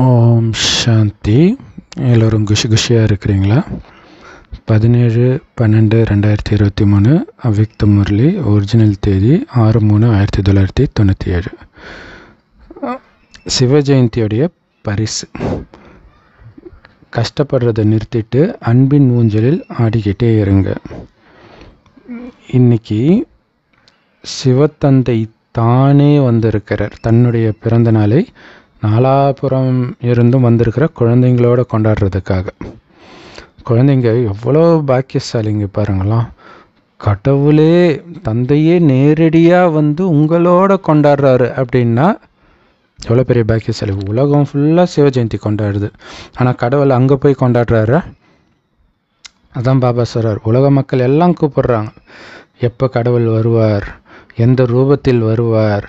ஓம் சாந்தி எல்லோரும் குஷி குஷியாக இருக்கிறீங்களா பதினேழு பன்னெண்டு ரெண்டாயிரத்தி இருபத்தி மூணு அவ்விக்த முரளி ஒரிஜினல் தேதி ஆறு மூணு ஆயிரத்தி தொள்ளாயிரத்தி தொண்ணூற்றி ஏழு சிவ பரிசு கஷ்டப்படுறதை நிறுத்திட்டு அன்பின் மூஞ்சலில் ஆடிக்கிட்டே இருங்க இன்னைக்கு சிவத்தந்தை தானே வந்திருக்கிறார் தன்னுடைய பிறந்த நாளை நாலாபுரம் இருந்தும் வந்திருக்கிற குழந்தைங்களோட கொண்டாடுறதுக்காக குழந்தைங்க எவ்வளோ பாக்கியசாலிங்க பாருங்களாம் கடவுளே தந்தையே நேரடியாக வந்து உங்களோட கொண்டாடுறாரு அப்படின்னா எவ்வளோ பெரிய பாக்கியசாலி உலகம் ஃபுல்லாக சிவ ஜெயந்தி கொண்டாடுது ஆனால் கடவுள் அங்கே போய் கொண்டாடுறாரு அதான் பாபா சொல்கிறார் உலக மக்கள் எல்லாம் கூப்பிடுறாங்க எப்போ கடவுள் வருவார் எந்த ரூபத்தில் வருவார்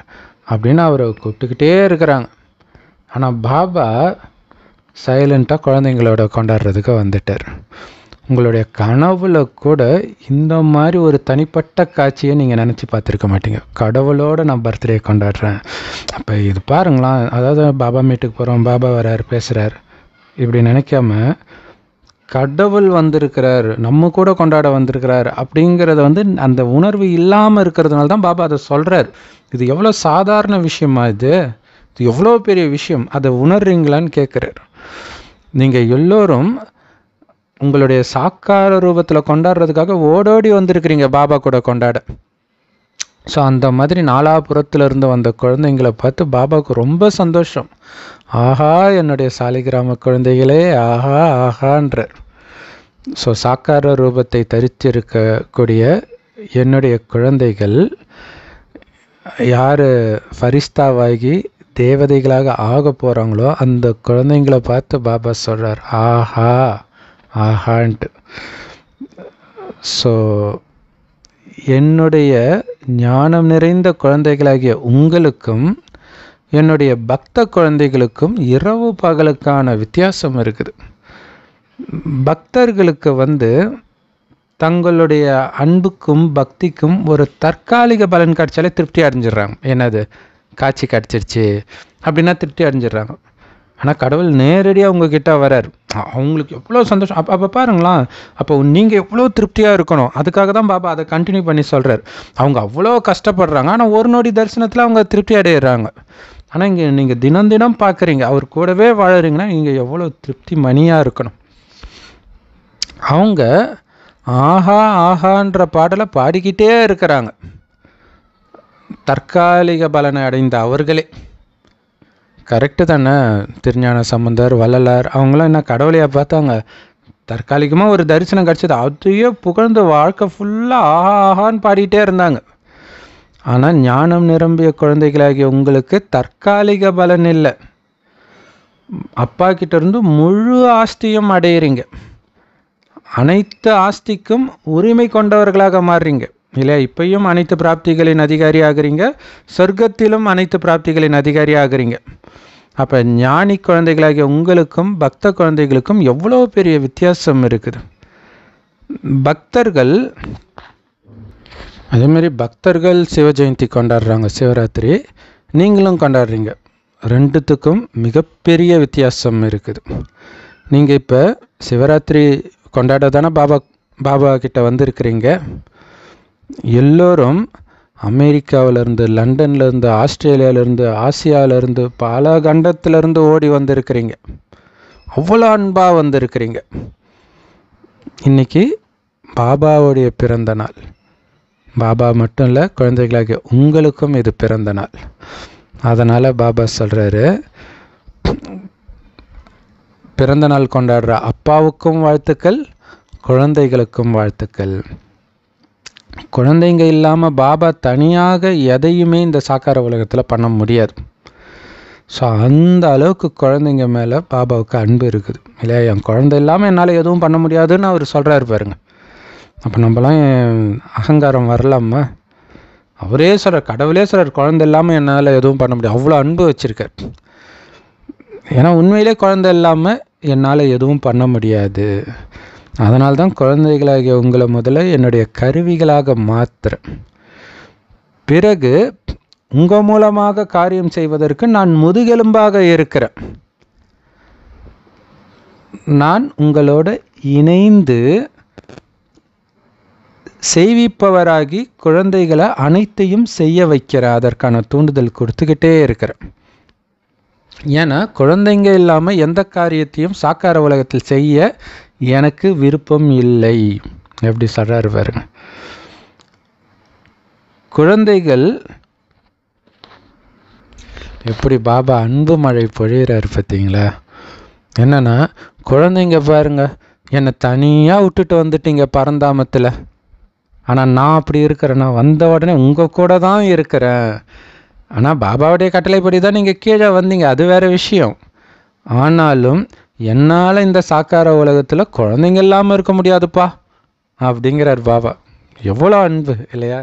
அப்படின்னு அவரை கூப்பிட்டுக்கிட்டே இருக்கிறாங்க ஆனால் பாபா சைலண்ட்டாக குழந்தைங்களோட கொண்டாடுறதுக்கு வந்துட்டார் உங்களுடைய கனவுல கூட இந்த மாதிரி ஒரு தனிப்பட்ட காட்சியை நீங்கள் நினச்சி பார்த்துருக்க மாட்டீங்க கடவுளோட நான் பர்த்டே கொண்டாடுறேன் அப்போ இது பாருங்களேன் அதாவது பாபா மீட்டுக்கு போகிறோம் பாபா வராரு பேசுகிறார் இப்படி நினைக்காம கடவுள் வந்திருக்கிறார் நம்ம கூட கொண்டாட வந்திருக்கிறார் அப்படிங்கிறத வந்து அந்த உணர்வு இல்லாமல் இருக்கிறதுனால தான் பாபா அதை சொல்கிறார் இது எவ்வளோ சாதாரண விஷயமா இது இது எவ்வளோ பெரிய விஷயம் அதை உணர்றீங்களான்னு கேட்குறாரு நீங்கள் எல்லோரும் உங்களுடைய சாக்கார ரூபத்தில் கொண்டாடுறதுக்காக ஓடோடி வந்திருக்கிறீங்க பாபா கூட கொண்டாட ஸோ அந்த மாதிரி நாலாபுரத்தில் இருந்து வந்த குழந்தைங்களை பார்த்து பாபாவுக்கு ரொம்ப சந்தோஷம் ஆஹா என்னுடைய சாலிகிராம குழந்தைகளே ஆஹா ஆஹான்றார் ஸோ சாக்கார ரூபத்தை தரித்திருக்கக்கூடிய என்னுடைய குழந்தைகள் யார் ஃபரிஸ்தாவாகி தேவதைகளாக ஆக போகிறாங்களோ அந்த குழந்தைங்களை பார்த்து பாபா சொல்கிறார் ஆஹா ஆஹான்ட்டு ஸோ என்னுடைய ஞானம் நிறைந்த குழந்தைகளாகிய உங்களுக்கும் என்னுடைய பக்த குழந்தைகளுக்கும் இரவு பகலுக்கான வித்தியாசம் இருக்குது பக்தர்களுக்கு வந்து தங்களுடைய அன்புக்கும் பக்திக்கும் ஒரு தற்காலிக பலன் கிடைச்சாலே திருப்தி அடைஞ்சிடுறாங்க என்னது காட்சி கிடச்சிருச்சு அப்படின்னா திருப்தி அடைஞ்சிடுறாங்க ஆனால் கடவுள் நேரடியாக உங்ககிட்ட வரார் அவங்களுக்கு எவ்வளோ சந்தோஷம் அப்போ அப்போ பாருங்களேன் அப்போ நீங்கள் எவ்வளோ திருப்தியாக இருக்கணும் அதுக்காக தான் பாபா அதை கண்டினியூ பண்ணி சொல்கிறார் அவங்க அவ்வளோ கஷ்டப்படுறாங்க ஆனால் ஒரு நொடி தரிசனத்தில் அவங்க திருப்தி அடையிறாங்க ஆனால் இங்கே நீங்கள் தினம் தினம் பார்க்குறீங்க அவர் கூடவே வாழறீங்கன்னா நீங்கள் எவ்வளோ திருப்தி மணியாக இருக்கணும் அவங்க ஆஹா ஆஹான்ற பாடலை பாடிக்கிட்டே இருக்கிறாங்க தற்காலிக பலனை அடைந்த அவர்களே கரெக்டு தானே திருஞான சம்பந்தர் வள்ளலார் அவங்களாம் என்ன கடவுளையாக பார்த்தாங்க தற்காலிகமாக ஒரு தரிசனம் கிடச்சிது அதையே புகழ்ந்து வாழ்க்கை ஃபுல்லாக ஆஹா ஆஹான்னு பாடிட்டே இருந்தாங்க ஆனால் ஞானம் நிரம்பிய குழந்தைகளாகிய உங்களுக்கு தற்காலிக பலன் இல்லை அப்பா கிட்டேருந்து முழு ஆஸ்தியும் அடையிறீங்க அனைத்து ஆஸ்திக்கும் உரிமை கொண்டவர்களாக மாறுறீங்க இல்லை இப்பையும் அனைத்து பிராப்திகளின் அதிகாரி ஆகிறீங்க சொர்க்கத்திலும் அனைத்து பிராப்திகளின் அதிகாரி ஆகிறீங்க அப்போ ஞானி குழந்தைகளாகிய உங்களுக்கும் பக்த குழந்தைகளுக்கும் எவ்வளோ பெரிய வித்தியாசம் இருக்குது பக்தர்கள் அதேமாரி பக்தர்கள் சிவ ஜெயந்தி கொண்டாடுறாங்க சிவராத்திரி நீங்களும் கொண்டாடுறீங்க ரெண்டுத்துக்கும் மிகப்பெரிய வித்தியாசம் இருக்குது நீங்கள் இப்போ சிவராத்திரி கொண்டாட தானே பாபா பாபா கிட்டே வந்திருக்கிறீங்க எல்லோரும் அமெரிக்காவிலேருந்து லண்டன்லேருந்து ஆஸ்திரேலியாவிலேருந்து ஆசியாவிலேருந்து பல கண்டத்திலேருந்து ஓடி வந்திருக்கிறீங்க அவ்வளோ அன்பாக வந்திருக்கிறீங்க இன்றைக்கி பாபாவுடைய பிறந்த நாள் பாபா மட்டும் இல்லை குழந்தைகளாகிய உங்களுக்கும் இது பிறந்த நாள் அதனால் பாபா சொல்கிறாரு பிறந்த நாள் கொண்டாடுற அப்பாவுக்கும் வாழ்த்துக்கள் குழந்தைகளுக்கும் வாழ்த்துக்கள் குழந்தைங்க இல்லாமல் பாபா தனியாக எதையுமே இந்த சாக்கார உலகத்தில் பண்ண முடியாது ஸோ அந்த அளவுக்கு குழந்தைங்க மேலே பாபாவுக்கு அன்பு இருக்குது இல்லையா என் குழந்தை இல்லாமல் என்னால் எதுவும் பண்ண முடியாதுன்னு அவர் சொல்கிறாரு பாருங்க அப்போ நம்மலாம் அகங்காரம் வரலாமா அவரே சொல்கிறார் கடவுளே சொல்கிறார் குழந்தை இல்லாமல் என்னால் எதுவும் பண்ண முடியாது அவ்வளோ அன்பு வச்சுருக்கார் ஏன்னா உண்மையிலே குழந்தை இல்லாமல் என்னால் எதுவும் பண்ண முடியாது அதனால்தான் குழந்தைகளாகிய உங்களை முதல்ல என்னுடைய கருவிகளாக மாத்துறேன் பிறகு உங்கள் மூலமாக காரியம் செய்வதற்கு நான் முதுகெலும்பாக இருக்கிறேன் நான் உங்களோட இணைந்து செய்விப்பவராகி குழந்தைகளை அனைத்தையும் செய்ய வைக்கிற அதற்கான தூண்டுதல் கொடுத்துக்கிட்டே இருக்கிறேன் ஏன்னா குழந்தைங்க இல்லாமல் எந்த காரியத்தையும் சாக்கார உலகத்தில் செய்ய எனக்கு விருப்பம் இல்லை எப்படி சொல்கிறாரு பாருங்க குழந்தைகள் எப்படி பாபா அன்பு மழை பொழிகிறார் பார்த்தீங்களா என்னென்னா குழந்தைங்க பாருங்க என்னை தனியாக விட்டுட்டு வந்துட்டீங்க பரந்தாமத்தில் ஆனால் நான் அப்படி இருக்கிறேன்னா வந்த உடனே உங்கள் கூட தான் இருக்கிறேன் ஆனால் பாபாவுடைய கட்டளைப்படி தான் நீங்கள் கீழே வந்தீங்க அது வேறு விஷயம் ஆனாலும் என்னால் இந்த சாக்கார உலகத்தில் குழந்தைங்க இல்லாமல் இருக்க முடியாதுப்பா அப்படிங்கிறார் பாபா எவ்வளோ அன்பு இல்லையா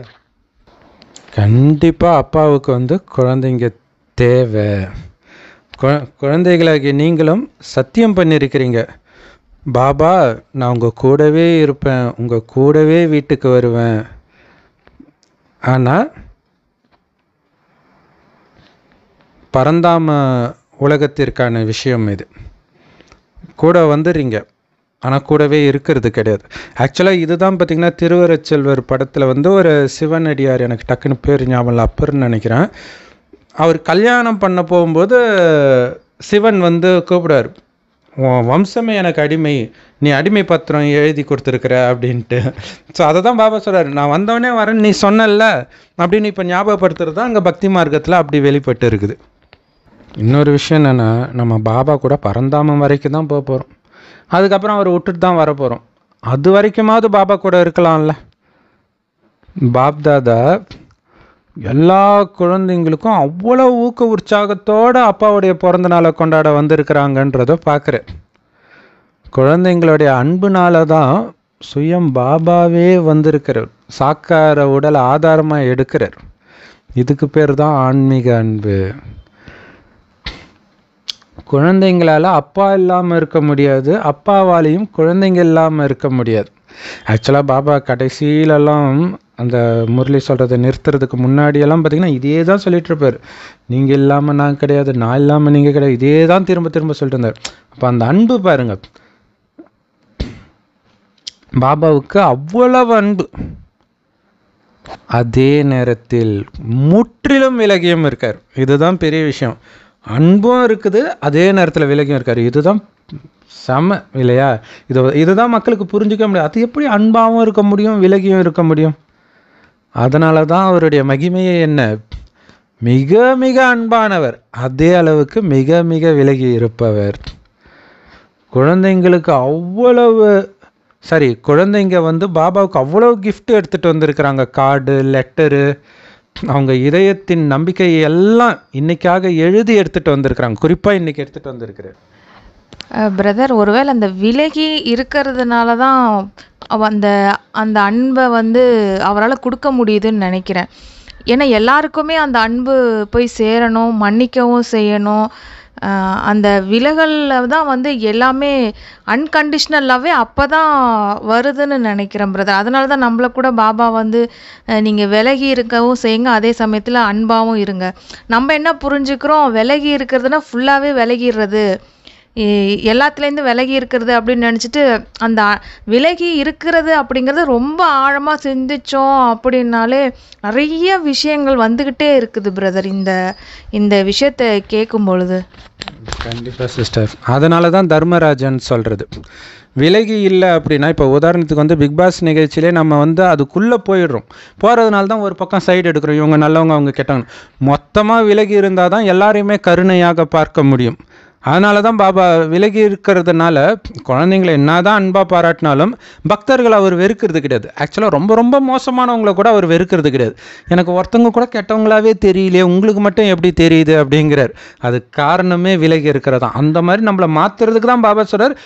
கண்டிப்பாக அப்பாவுக்கு வந்து குழந்தைங்க தேவை கு குழந்தைகளாகி நீங்களும் சத்தியம் பண்ணியிருக்கிறீங்க பாபா நான் உங்கள் கூடவே இருப்பேன் உங்கள் கூடவே வீட்டுக்கு வருவேன் ஆனால் பரந்தாம உலகத்திற்கான விஷயம் இது கூட வந்துடுறீங்க ஆனால் கூடவே இருக்கிறது கிடையாது ஆக்சுவலாக இதுதான் பார்த்தீங்கன்னா திருவரச்செல்வர் படத்தில் வந்து ஒரு சிவனடியார் எனக்கு டக்குன்னு பேர் ஞாபகம் அப்பர்னு நினைக்கிறேன் அவர் கல்யாணம் பண்ண போகும்போது சிவன் வந்து கூப்பிடாரு உன் வம்சமே எனக்கு அடிமை நீ அடிமை பத்திரம் எழுதி கொடுத்துருக்குற அப்படின்ட்டு ஸோ அதை தான் பாபா சொல்கிறார் நான் வந்தவொடனே வரேன் நீ சொன்னல அப்படின்னு இப்போ ஞாபகப்படுத்துறது தான் அங்கே பக்தி மார்க்கத்தில் அப்படி வெளிப்பட்டு இருக்குது இன்னொரு விஷயம் என்னென்னா நம்ம பாபா கூட பரந்தாமம் வரைக்கும் தான் போக போகிறோம் அதுக்கப்புறம் அவர் விட்டுட்டு தான் வர போகிறோம் அது வரைக்குமாவது பாபா கூட இருக்கலாம்ல பாப் தாதா எல்லா குழந்தைங்களுக்கும் அவ்வளோ ஊக்க உற்சாகத்தோடு அப்பாவுடைய பிறந்த நாளை கொண்டாட வந்திருக்கிறாங்கன்றத பார்க்குறேன் குழந்தைங்களுடைய அன்புனால தான் சுயம் பாபாவே வந்திருக்கிறார் சாக்கார உடல் ஆதாரமாக எடுக்கிறார் இதுக்கு பேர் தான் ஆன்மீக அன்பு குழந்தைங்களால் அப்பா இல்லாமல் இருக்க முடியாது அப்பாவாலையும் குழந்தைங்க இல்லாமல் இருக்க முடியாது ஆக்சுவலாக பாபா எல்லாம் அந்த முரளி சொல்றதை நிறுத்துறதுக்கு முன்னாடியெல்லாம் பார்த்தீங்கன்னா இதே தான் சொல்லிட்டு இருப்பார் நீங்கள் இல்லாமல் நான் கிடையாது நான் இல்லாமல் நீங்கள் கிடையாது இதே தான் திரும்ப திரும்ப சொல்லிட்டு இருந்தார் அப்போ அந்த அன்பு பாருங்கள் பாபாவுக்கு அவ்வளவு அன்பு அதே நேரத்தில் முற்றிலும் விலகியும் இருக்கார் இதுதான் பெரிய விஷயம் அன்பும் இருக்குது அதே நேரத்தில் விலகியும் இருக்கார் இதுதான் செம இல்லையா இது இதுதான் மக்களுக்கு புரிஞ்சிக்க முடியாது அது எப்படி அன்பாகவும் இருக்க முடியும் விலகியும் இருக்க முடியும் அதனால தான் அவருடைய மகிமையை என்ன மிக மிக அன்பானவர் அதே அளவுக்கு மிக மிக விலகி இருப்பவர் குழந்தைங்களுக்கு அவ்வளவு சாரி குழந்தைங்க வந்து பாபாவுக்கு அவ்வளோ கிஃப்ட் எடுத்துகிட்டு வந்திருக்கிறாங்க கார்டு லெட்டரு அவங்க இதயத்தின் நம்பிக்கையை எல்லாம் இன்னைக்காக எழுதி எடுத்துகிட்டு வந்திருக்கிறாங்க குறிப்பாக இன்னைக்கு எடுத்துகிட்டு வந்திருக்கிறேன் பிரதர் ஒருவேளை அந்த விலகி இருக்கிறதுனால தான் அந்த அந்த அன்பை வந்து அவரால் கொடுக்க முடியுதுன்னு நினைக்கிறேன் ஏன்னா எல்லாருக்குமே அந்த அன்பு போய் சேரணும் மன்னிக்கவும் செய்யணும் அந்த விலகலில் தான் வந்து எல்லாமே அன்கண்டிஷ்னலாகவே அப்போ தான் வருதுன்னு நினைக்கிறேன் பிரதர் அதனால தான் நம்மள கூட பாபா வந்து நீங்கள் விலகி இருக்கவும் செய்யுங்க அதே சமயத்தில் அன்பாகவும் இருங்க நம்ம என்ன புரிஞ்சுக்கிறோம் விலகி இருக்கிறதுனா ஃபுல்லாகவே விலகிடுறது எல்லாத்துலேருந்து விலகி இருக்கிறது அப்படின்னு நினச்சிட்டு அந்த விலகி இருக்கிறது அப்படிங்கிறது ரொம்ப ஆழமாக சிந்தித்தோம் அப்படின்னாலே நிறைய விஷயங்கள் வந்துக்கிட்டே இருக்குது பிரதர் இந்த இந்த விஷயத்தை கேட்கும் பொழுது கண்டிப்பாக சிஸ்டர் அதனால தான் தர்மராஜன் சொல்கிறது விலகி இல்லை அப்படின்னா இப்போ உதாரணத்துக்கு வந்து பிக் பாஸ் நிகழ்ச்சியிலே நம்ம வந்து அதுக்குள்ளே போயிடுறோம் போகிறதுனால தான் ஒரு பக்கம் சைடு எடுக்கிறோம் இவங்க நல்லவங்க அவங்க கெட்டவங்க மொத்தமாக விலகி இருந்தால் தான் எல்லாரையுமே கருணையாக பார்க்க முடியும் அதனால தான் பாபா விலகி இருக்கிறதுனால குழந்தைங்களை என்ன தான் அன்பாக பாராட்டினாலும் பக்தர்களை அவர் வெறுக்கிறது கிடையாது ஆக்சுவலாக ரொம்ப ரொம்ப மோசமானவங்கள கூட அவர் வெறுக்கிறது கிடையாது எனக்கு ஒருத்தவங்க கூட கெட்டவங்களாவே தெரியலையே உங்களுக்கு மட்டும் எப்படி தெரியுது அப்படிங்கிறார் அது காரணமே விலகி இருக்கிறதா அந்த மாதிரி நம்மளை மாற்றுறதுக்கு தான் பாபா சொல்கிறார்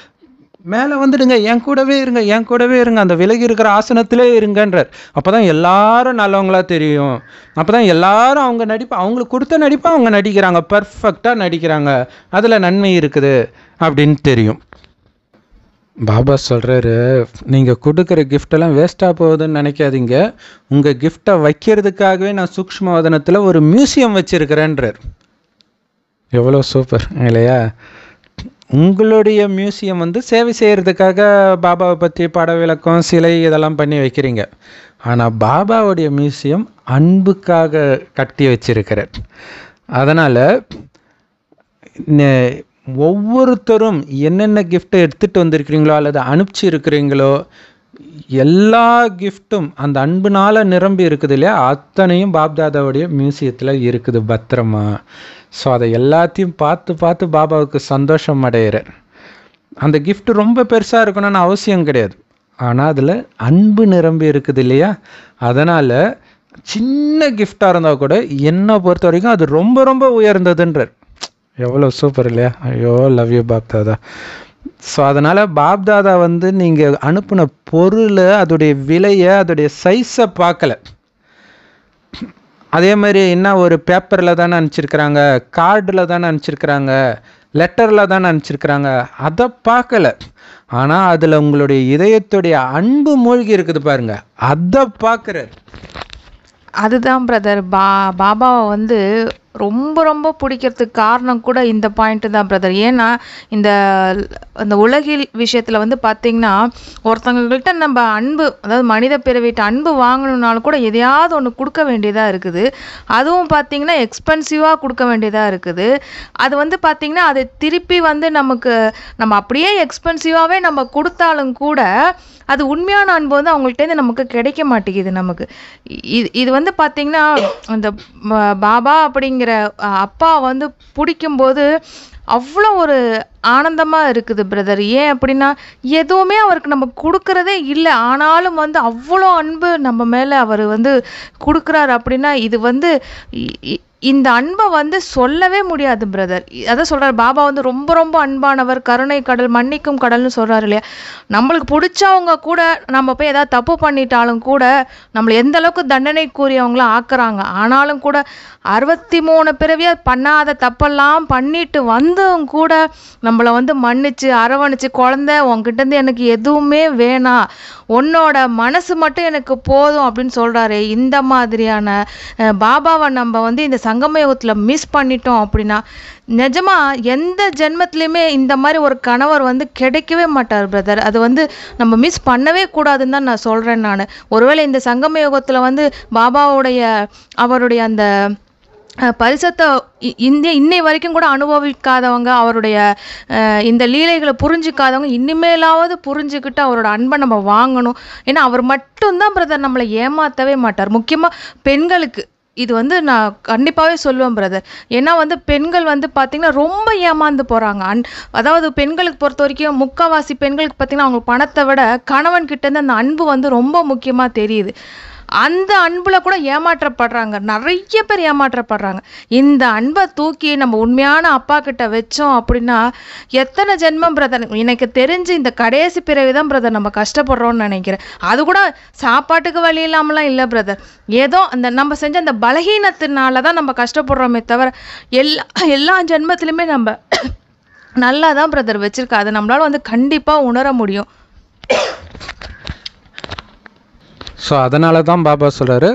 மேலே வந்துடுங்க என் கூடவே இருங்க என் கூடவே இருங்க அந்த விலகி இருக்கிற ஆசனத்திலே இருங்கன்றார் அப்போ தான் எல்லாரும் நல்லவங்களா தெரியும் அப்போ தான் எல்லாரும் அவங்க நடிப்பு அவங்களுக்கு கொடுத்த நடிப்பை அவங்க நடிக்கிறாங்க பர்ஃபெக்டாக நடிக்கிறாங்க அதில் நன்மை இருக்குது அப்படின்னு தெரியும் பாபா சொல்கிறாரு நீங்கள் கொடுக்குற கிஃப்டெல்லாம் வேஸ்ட்டாக போகுதுன்னு நினைக்காதீங்க உங்கள் கிஃப்டை வைக்கிறதுக்காகவே நான் சூக்ஷ்மவதனத்தில் ஒரு மியூசியம் வச்சுருக்கிறேன்றார் எவ்வளோ சூப்பர் இல்லையா உங்களுடைய மியூசியம் வந்து சேவை செய்கிறதுக்காக பாபாவை பற்றி பட விளக்கம் சிலை இதெல்லாம் பண்ணி வைக்கிறீங்க ஆனால் பாபாவுடைய மியூசியம் அன்புக்காக கட்டி வச்சிருக்கிறார் அதனால் ஒவ்வொருத்தரும் என்னென்ன கிஃப்ட்டை எடுத்துகிட்டு வந்திருக்கிறீங்களோ அல்லது அனுப்பிச்சு இருக்கிறீங்களோ எல்லா கிஃப்ட்டும் அந்த அன்புனால் நிரம்பி இருக்குது இல்லையா அத்தனையும் பாப்தாதாவுடைய மியூசியத்தில் இருக்குது பத்திரமா ஸோ அதை எல்லாத்தையும் பார்த்து பார்த்து பாபாவுக்கு சந்தோஷம் அடைகிறார் அந்த கிஃப்ட் ரொம்ப பெருசாக இருக்கணும்னு அவசியம் கிடையாது ஆனால் அதில் அன்பு நிரம்பி இருக்குது இல்லையா அதனால் சின்ன கிஃப்டாக இருந்தால் கூட என்னை பொறுத்த வரைக்கும் அது ரொம்ப ரொம்ப உயர்ந்ததுன்றார் எவ்வளோ சூப்பர் இல்லையா ஐயோ love you Bap Dada so அதனால் பாப் தாதா வந்து நீங்கள் அனுப்பின பொருளை அதோடைய விலையை அதோடைய சைஸை பார்க்கல அதே மாதிரி என்ன ஒரு பேப்பரில் தானே அனுப்பிச்சிருக்கிறாங்க கார்டில் தானே அனுப்பிச்சிருக்கிறாங்க லெட்டரில் தானே அனுப்பிச்சிருக்கிறாங்க அதை பார்க்கல ஆனால் அதில் உங்களுடைய இதயத்துடைய அன்பு மூழ்கி இருக்குது பாருங்க அதை பார்க்குற அதுதான் பிரதர் பா பாபாவை வந்து ரொம்ப ரொம்ப பிடிக்கிறதுக்கு காரணம் கூட இந்த பாயிண்ட்டு தான் பிரதர் ஏன்னா இந்த அந்த உலகில் விஷயத்தில் வந்து பார்த்திங்கன்னா ஒருத்தவங்கள்கிட்ட நம்ம அன்பு அதாவது மனித பிறவிட்டு அன்பு வாங்கணுன்னாலும் கூட எதையாவது ஒன்று கொடுக்க வேண்டியதாக இருக்குது அதுவும் பார்த்திங்கன்னா எக்ஸ்பென்சிவாக கொடுக்க வேண்டியதாக இருக்குது அது வந்து பார்த்திங்கன்னா அதை திருப்பி வந்து நமக்கு நம்ம அப்படியே எக்ஸ்பென்சிவாகவே நம்ம கொடுத்தாலும் கூட அது உண்மையான அன்பு வந்து அவங்கள்ட்டேருந்து நமக்கு கிடைக்க மாட்டேங்குது நமக்கு இது இது வந்து பார்த்திங்கன்னா இந்த பாபா அப்படிங்கிற இருக்கிற அப்பா வந்து பிடிக்கும்போது அவ்வளோ ஒரு ஆனந்தமாக இருக்குது பிரதர் ஏன் அப்படின்னா எதுவுமே அவருக்கு நம்ம கொடுக்குறதே இல்லை ஆனாலும் வந்து அவ்வளோ அன்பு நம்ம மேலே அவர் வந்து கொடுக்குறாரு அப்படின்னா இது வந்து இந்த அன்பை வந்து சொல்லவே முடியாது பிரதர் அதை சொல்கிறார் பாபா வந்து ரொம்ப ரொம்ப அன்பானவர் கருணை கடல் மன்னிக்கும் கடல்னு சொல்கிறாரு இல்லையா நம்மளுக்கு பிடிச்சவங்க கூட நம்ம போய் ஏதாவது தப்பு பண்ணிட்டாலும் கூட நம்மளை எந்த அளவுக்கு தண்டனைக்குரியவங்களாம் ஆக்குறாங்க ஆனாலும் கூட அறுபத்தி மூணு பிறவியாக பண்ணாத தப்பெல்லாம் பண்ணிட்டு வந்தும் கூட நம்மளை வந்து மன்னிச்சு அரவணைச்சு குழந்த உங்ககிட்டருந்து எனக்கு எதுவுமே வேணாம் உன்னோட மனசு மட்டும் எனக்கு போதும் அப்படின்னு சொல்கிறாரு இந்த மாதிரியான பாபாவை நம்ம வந்து இந்த சங்கம மிஸ் பண்ணிட்டோம் அப்படின்னா நிஜமாக எந்த ஜென்மத்துலேயுமே இந்த மாதிரி ஒரு கணவர் வந்து கிடைக்கவே மாட்டார் பிரதர் அது வந்து நம்ம மிஸ் பண்ணவே கூடாதுன்னு தான் நான் சொல்கிறேன் நான் ஒருவேளை இந்த சங்கம வந்து பாபாவுடைய அவருடைய அந்த பரிசத்தை இந்திய இன்னை வரைக்கும் கூட அனுபவிக்காதவங்க அவருடைய இந்த லீலைகளை புரிஞ்சிக்காதவங்க இனிமேலாவது புரிஞ்சுக்கிட்டு அவரோட அன்பை நம்ம வாங்கணும் ஏன்னா அவர் மட்டும்தான் பிரதர் நம்மளை ஏமாற்றவே மாட்டார் முக்கியமாக பெண்களுக்கு இது வந்து நான் கண்டிப்பாகவே சொல்லுவேன் பிரதர் ஏன்னா வந்து பெண்கள் வந்து பார்த்திங்கன்னா ரொம்ப ஏமாந்து போகிறாங்க அன் அதாவது பெண்களுக்கு பொறுத்த வரைக்கும் முக்கால்வாசி பெண்களுக்கு பார்த்திங்கன்னா அவங்க பணத்தை விட கிட்டேருந்து அந்த அன்பு வந்து ரொம்ப முக்கியமாக தெரியுது அந்த அன்பில் கூட ஏமாற்றப்படுறாங்க நிறைய பேர் ஏமாற்றப்படுறாங்க இந்த அன்பை தூக்கி நம்ம உண்மையான அப்பா கிட்ட வச்சோம் அப்படின்னா எத்தனை ஜென்மம் பிரதர் எனக்கு தெரிஞ்சு இந்த கடைசி பிறவிதான் பிரதர் நம்ம கஷ்டப்படுறோம்னு நினைக்கிறேன் அது கூட சாப்பாட்டுக்கு வழி இல்லாமலாம் இல்லை பிரதர் ஏதோ அந்த நம்ம செஞ்ச அந்த பலகீனத்தினால தான் நம்ம கஷ்டப்படுறோமே தவிர எல்லா எல்லா ஜென்மத்திலுமே நம்ம நல்லா தான் பிரதர் வச்சுருக்கா அதை நம்மளால் வந்து கண்டிப்பாக உணர முடியும் ஸோ அதனால தான் பாபா சொல்கிறார்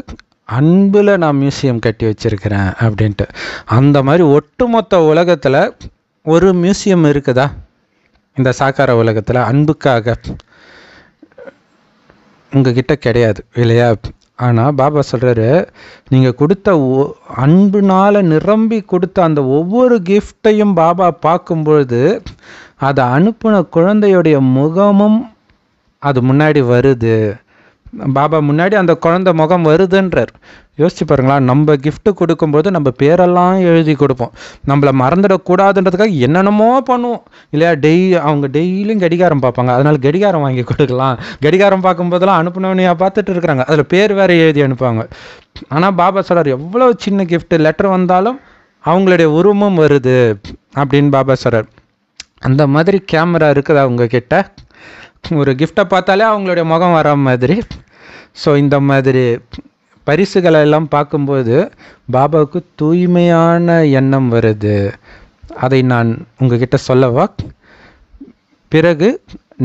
அன்பில் நான் மியூசியம் கட்டி வச்சுருக்கிறேன் அப்படின்ட்டு அந்த மாதிரி ஒட்டுமொத்த உலகத்தில் ஒரு மியூசியம் இருக்குதா இந்த சாக்கார உலகத்தில் அன்புக்காக உங்ககிட்ட கிடையாது இல்லையா ஆனால் பாபா சொல்கிறாரு நீங்கள் கொடுத்த ஒ அன்புனால் நிரம்பி கொடுத்த அந்த ஒவ்வொரு கிஃப்டையும் பாபா பார்க்கும்பொழுது அதை அனுப்பின குழந்தையுடைய முகமும் அது முன்னாடி வருது பாபா முன்னாடி அந்த குழந்த முகம் வருதுன்றார் யோசிச்சு பாருங்களா நம்ம கிஃப்ட் கொடுக்கும்போது நம்ம பேரெல்லாம் எழுதி கொடுப்போம் நம்மளை மறந்துடக்கூடாதுன்றதுக்காக என்னென்னமோ பண்ணுவோம் இல்லையா டெய் அவங்க டெய்லியும் கடிகாரம் பார்ப்பாங்க அதனால் கடிகாரம் வாங்கி கொடுக்கலாம் கடிகாரம் பார்க்கும்போதெல்லாம் அனுப்பினவனையாக பார்த்துட்டு இருக்கிறாங்க அதில் பேர் வேற எழுதி அனுப்புவாங்க ஆனால் பாபா சொல்கிறார் எவ்வளோ சின்ன கிஃப்ட்டு லெட்டர் வந்தாலும் அவங்களுடைய உருவமும் வருது அப்படின்னு பாபா சொல்கிறார் அந்த மாதிரி கேமரா இருக்குதா அவங்கக்கிட்ட ஒரு கிஃப்டை பார்த்தாலே அவங்களுடைய முகம் வர மாதிரி ஸோ இந்த மாதிரி பரிசுகளை எல்லாம் பார்க்கும்போது பாபாவுக்கு தூய்மையான எண்ணம் வருது அதை நான் உங்ககிட்ட சொல்லவா பிறகு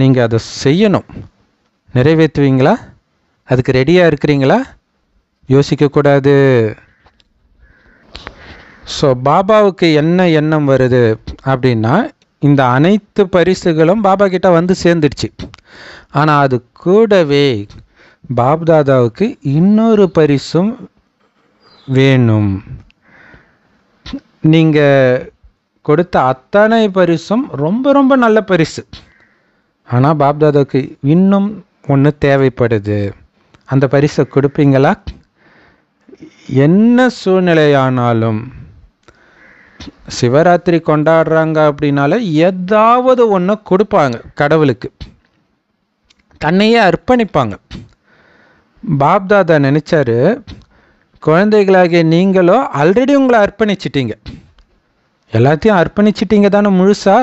நீங்கள் அதை செய்யணும் நிறைவேற்றுவீங்களா அதுக்கு ரெடியாக இருக்கிறீங்களா யோசிக்கக்கூடாது ஸோ பாபாவுக்கு என்ன எண்ணம் வருது அப்படின்னா இந்த அனைத்து பரிசுகளும் பாபா கிட்ட வந்து சேர்ந்துடுச்சு ஆனால் அது கூடவே பாப்தாதாவுக்கு இன்னொரு பரிசும் வேணும் நீங்கள் கொடுத்த அத்தனை பரிசும் ரொம்ப ரொம்ப நல்ல பரிசு ஆனால் பாப்தாதாவுக்கு இன்னும் ஒன்று தேவைப்படுது அந்த பரிசை கொடுப்பீங்களா என்ன சூழ்நிலையானாலும் சிவராத்திரி கொண்டாடுறாங்க அப்படின்னால ஏதாவது ஒன்று கொடுப்பாங்க கடவுளுக்கு தன்னையே அர்ப்பணிப்பாங்க பாப்தாதா நினச்சாரு குழந்தைகளாகிய நீங்களோ ஆல்ரெடி உங்களை அர்ப்பணிச்சிட்டீங்க எல்லாத்தையும் அர்ப்பணிச்சிட்டீங்க தானே முழுசா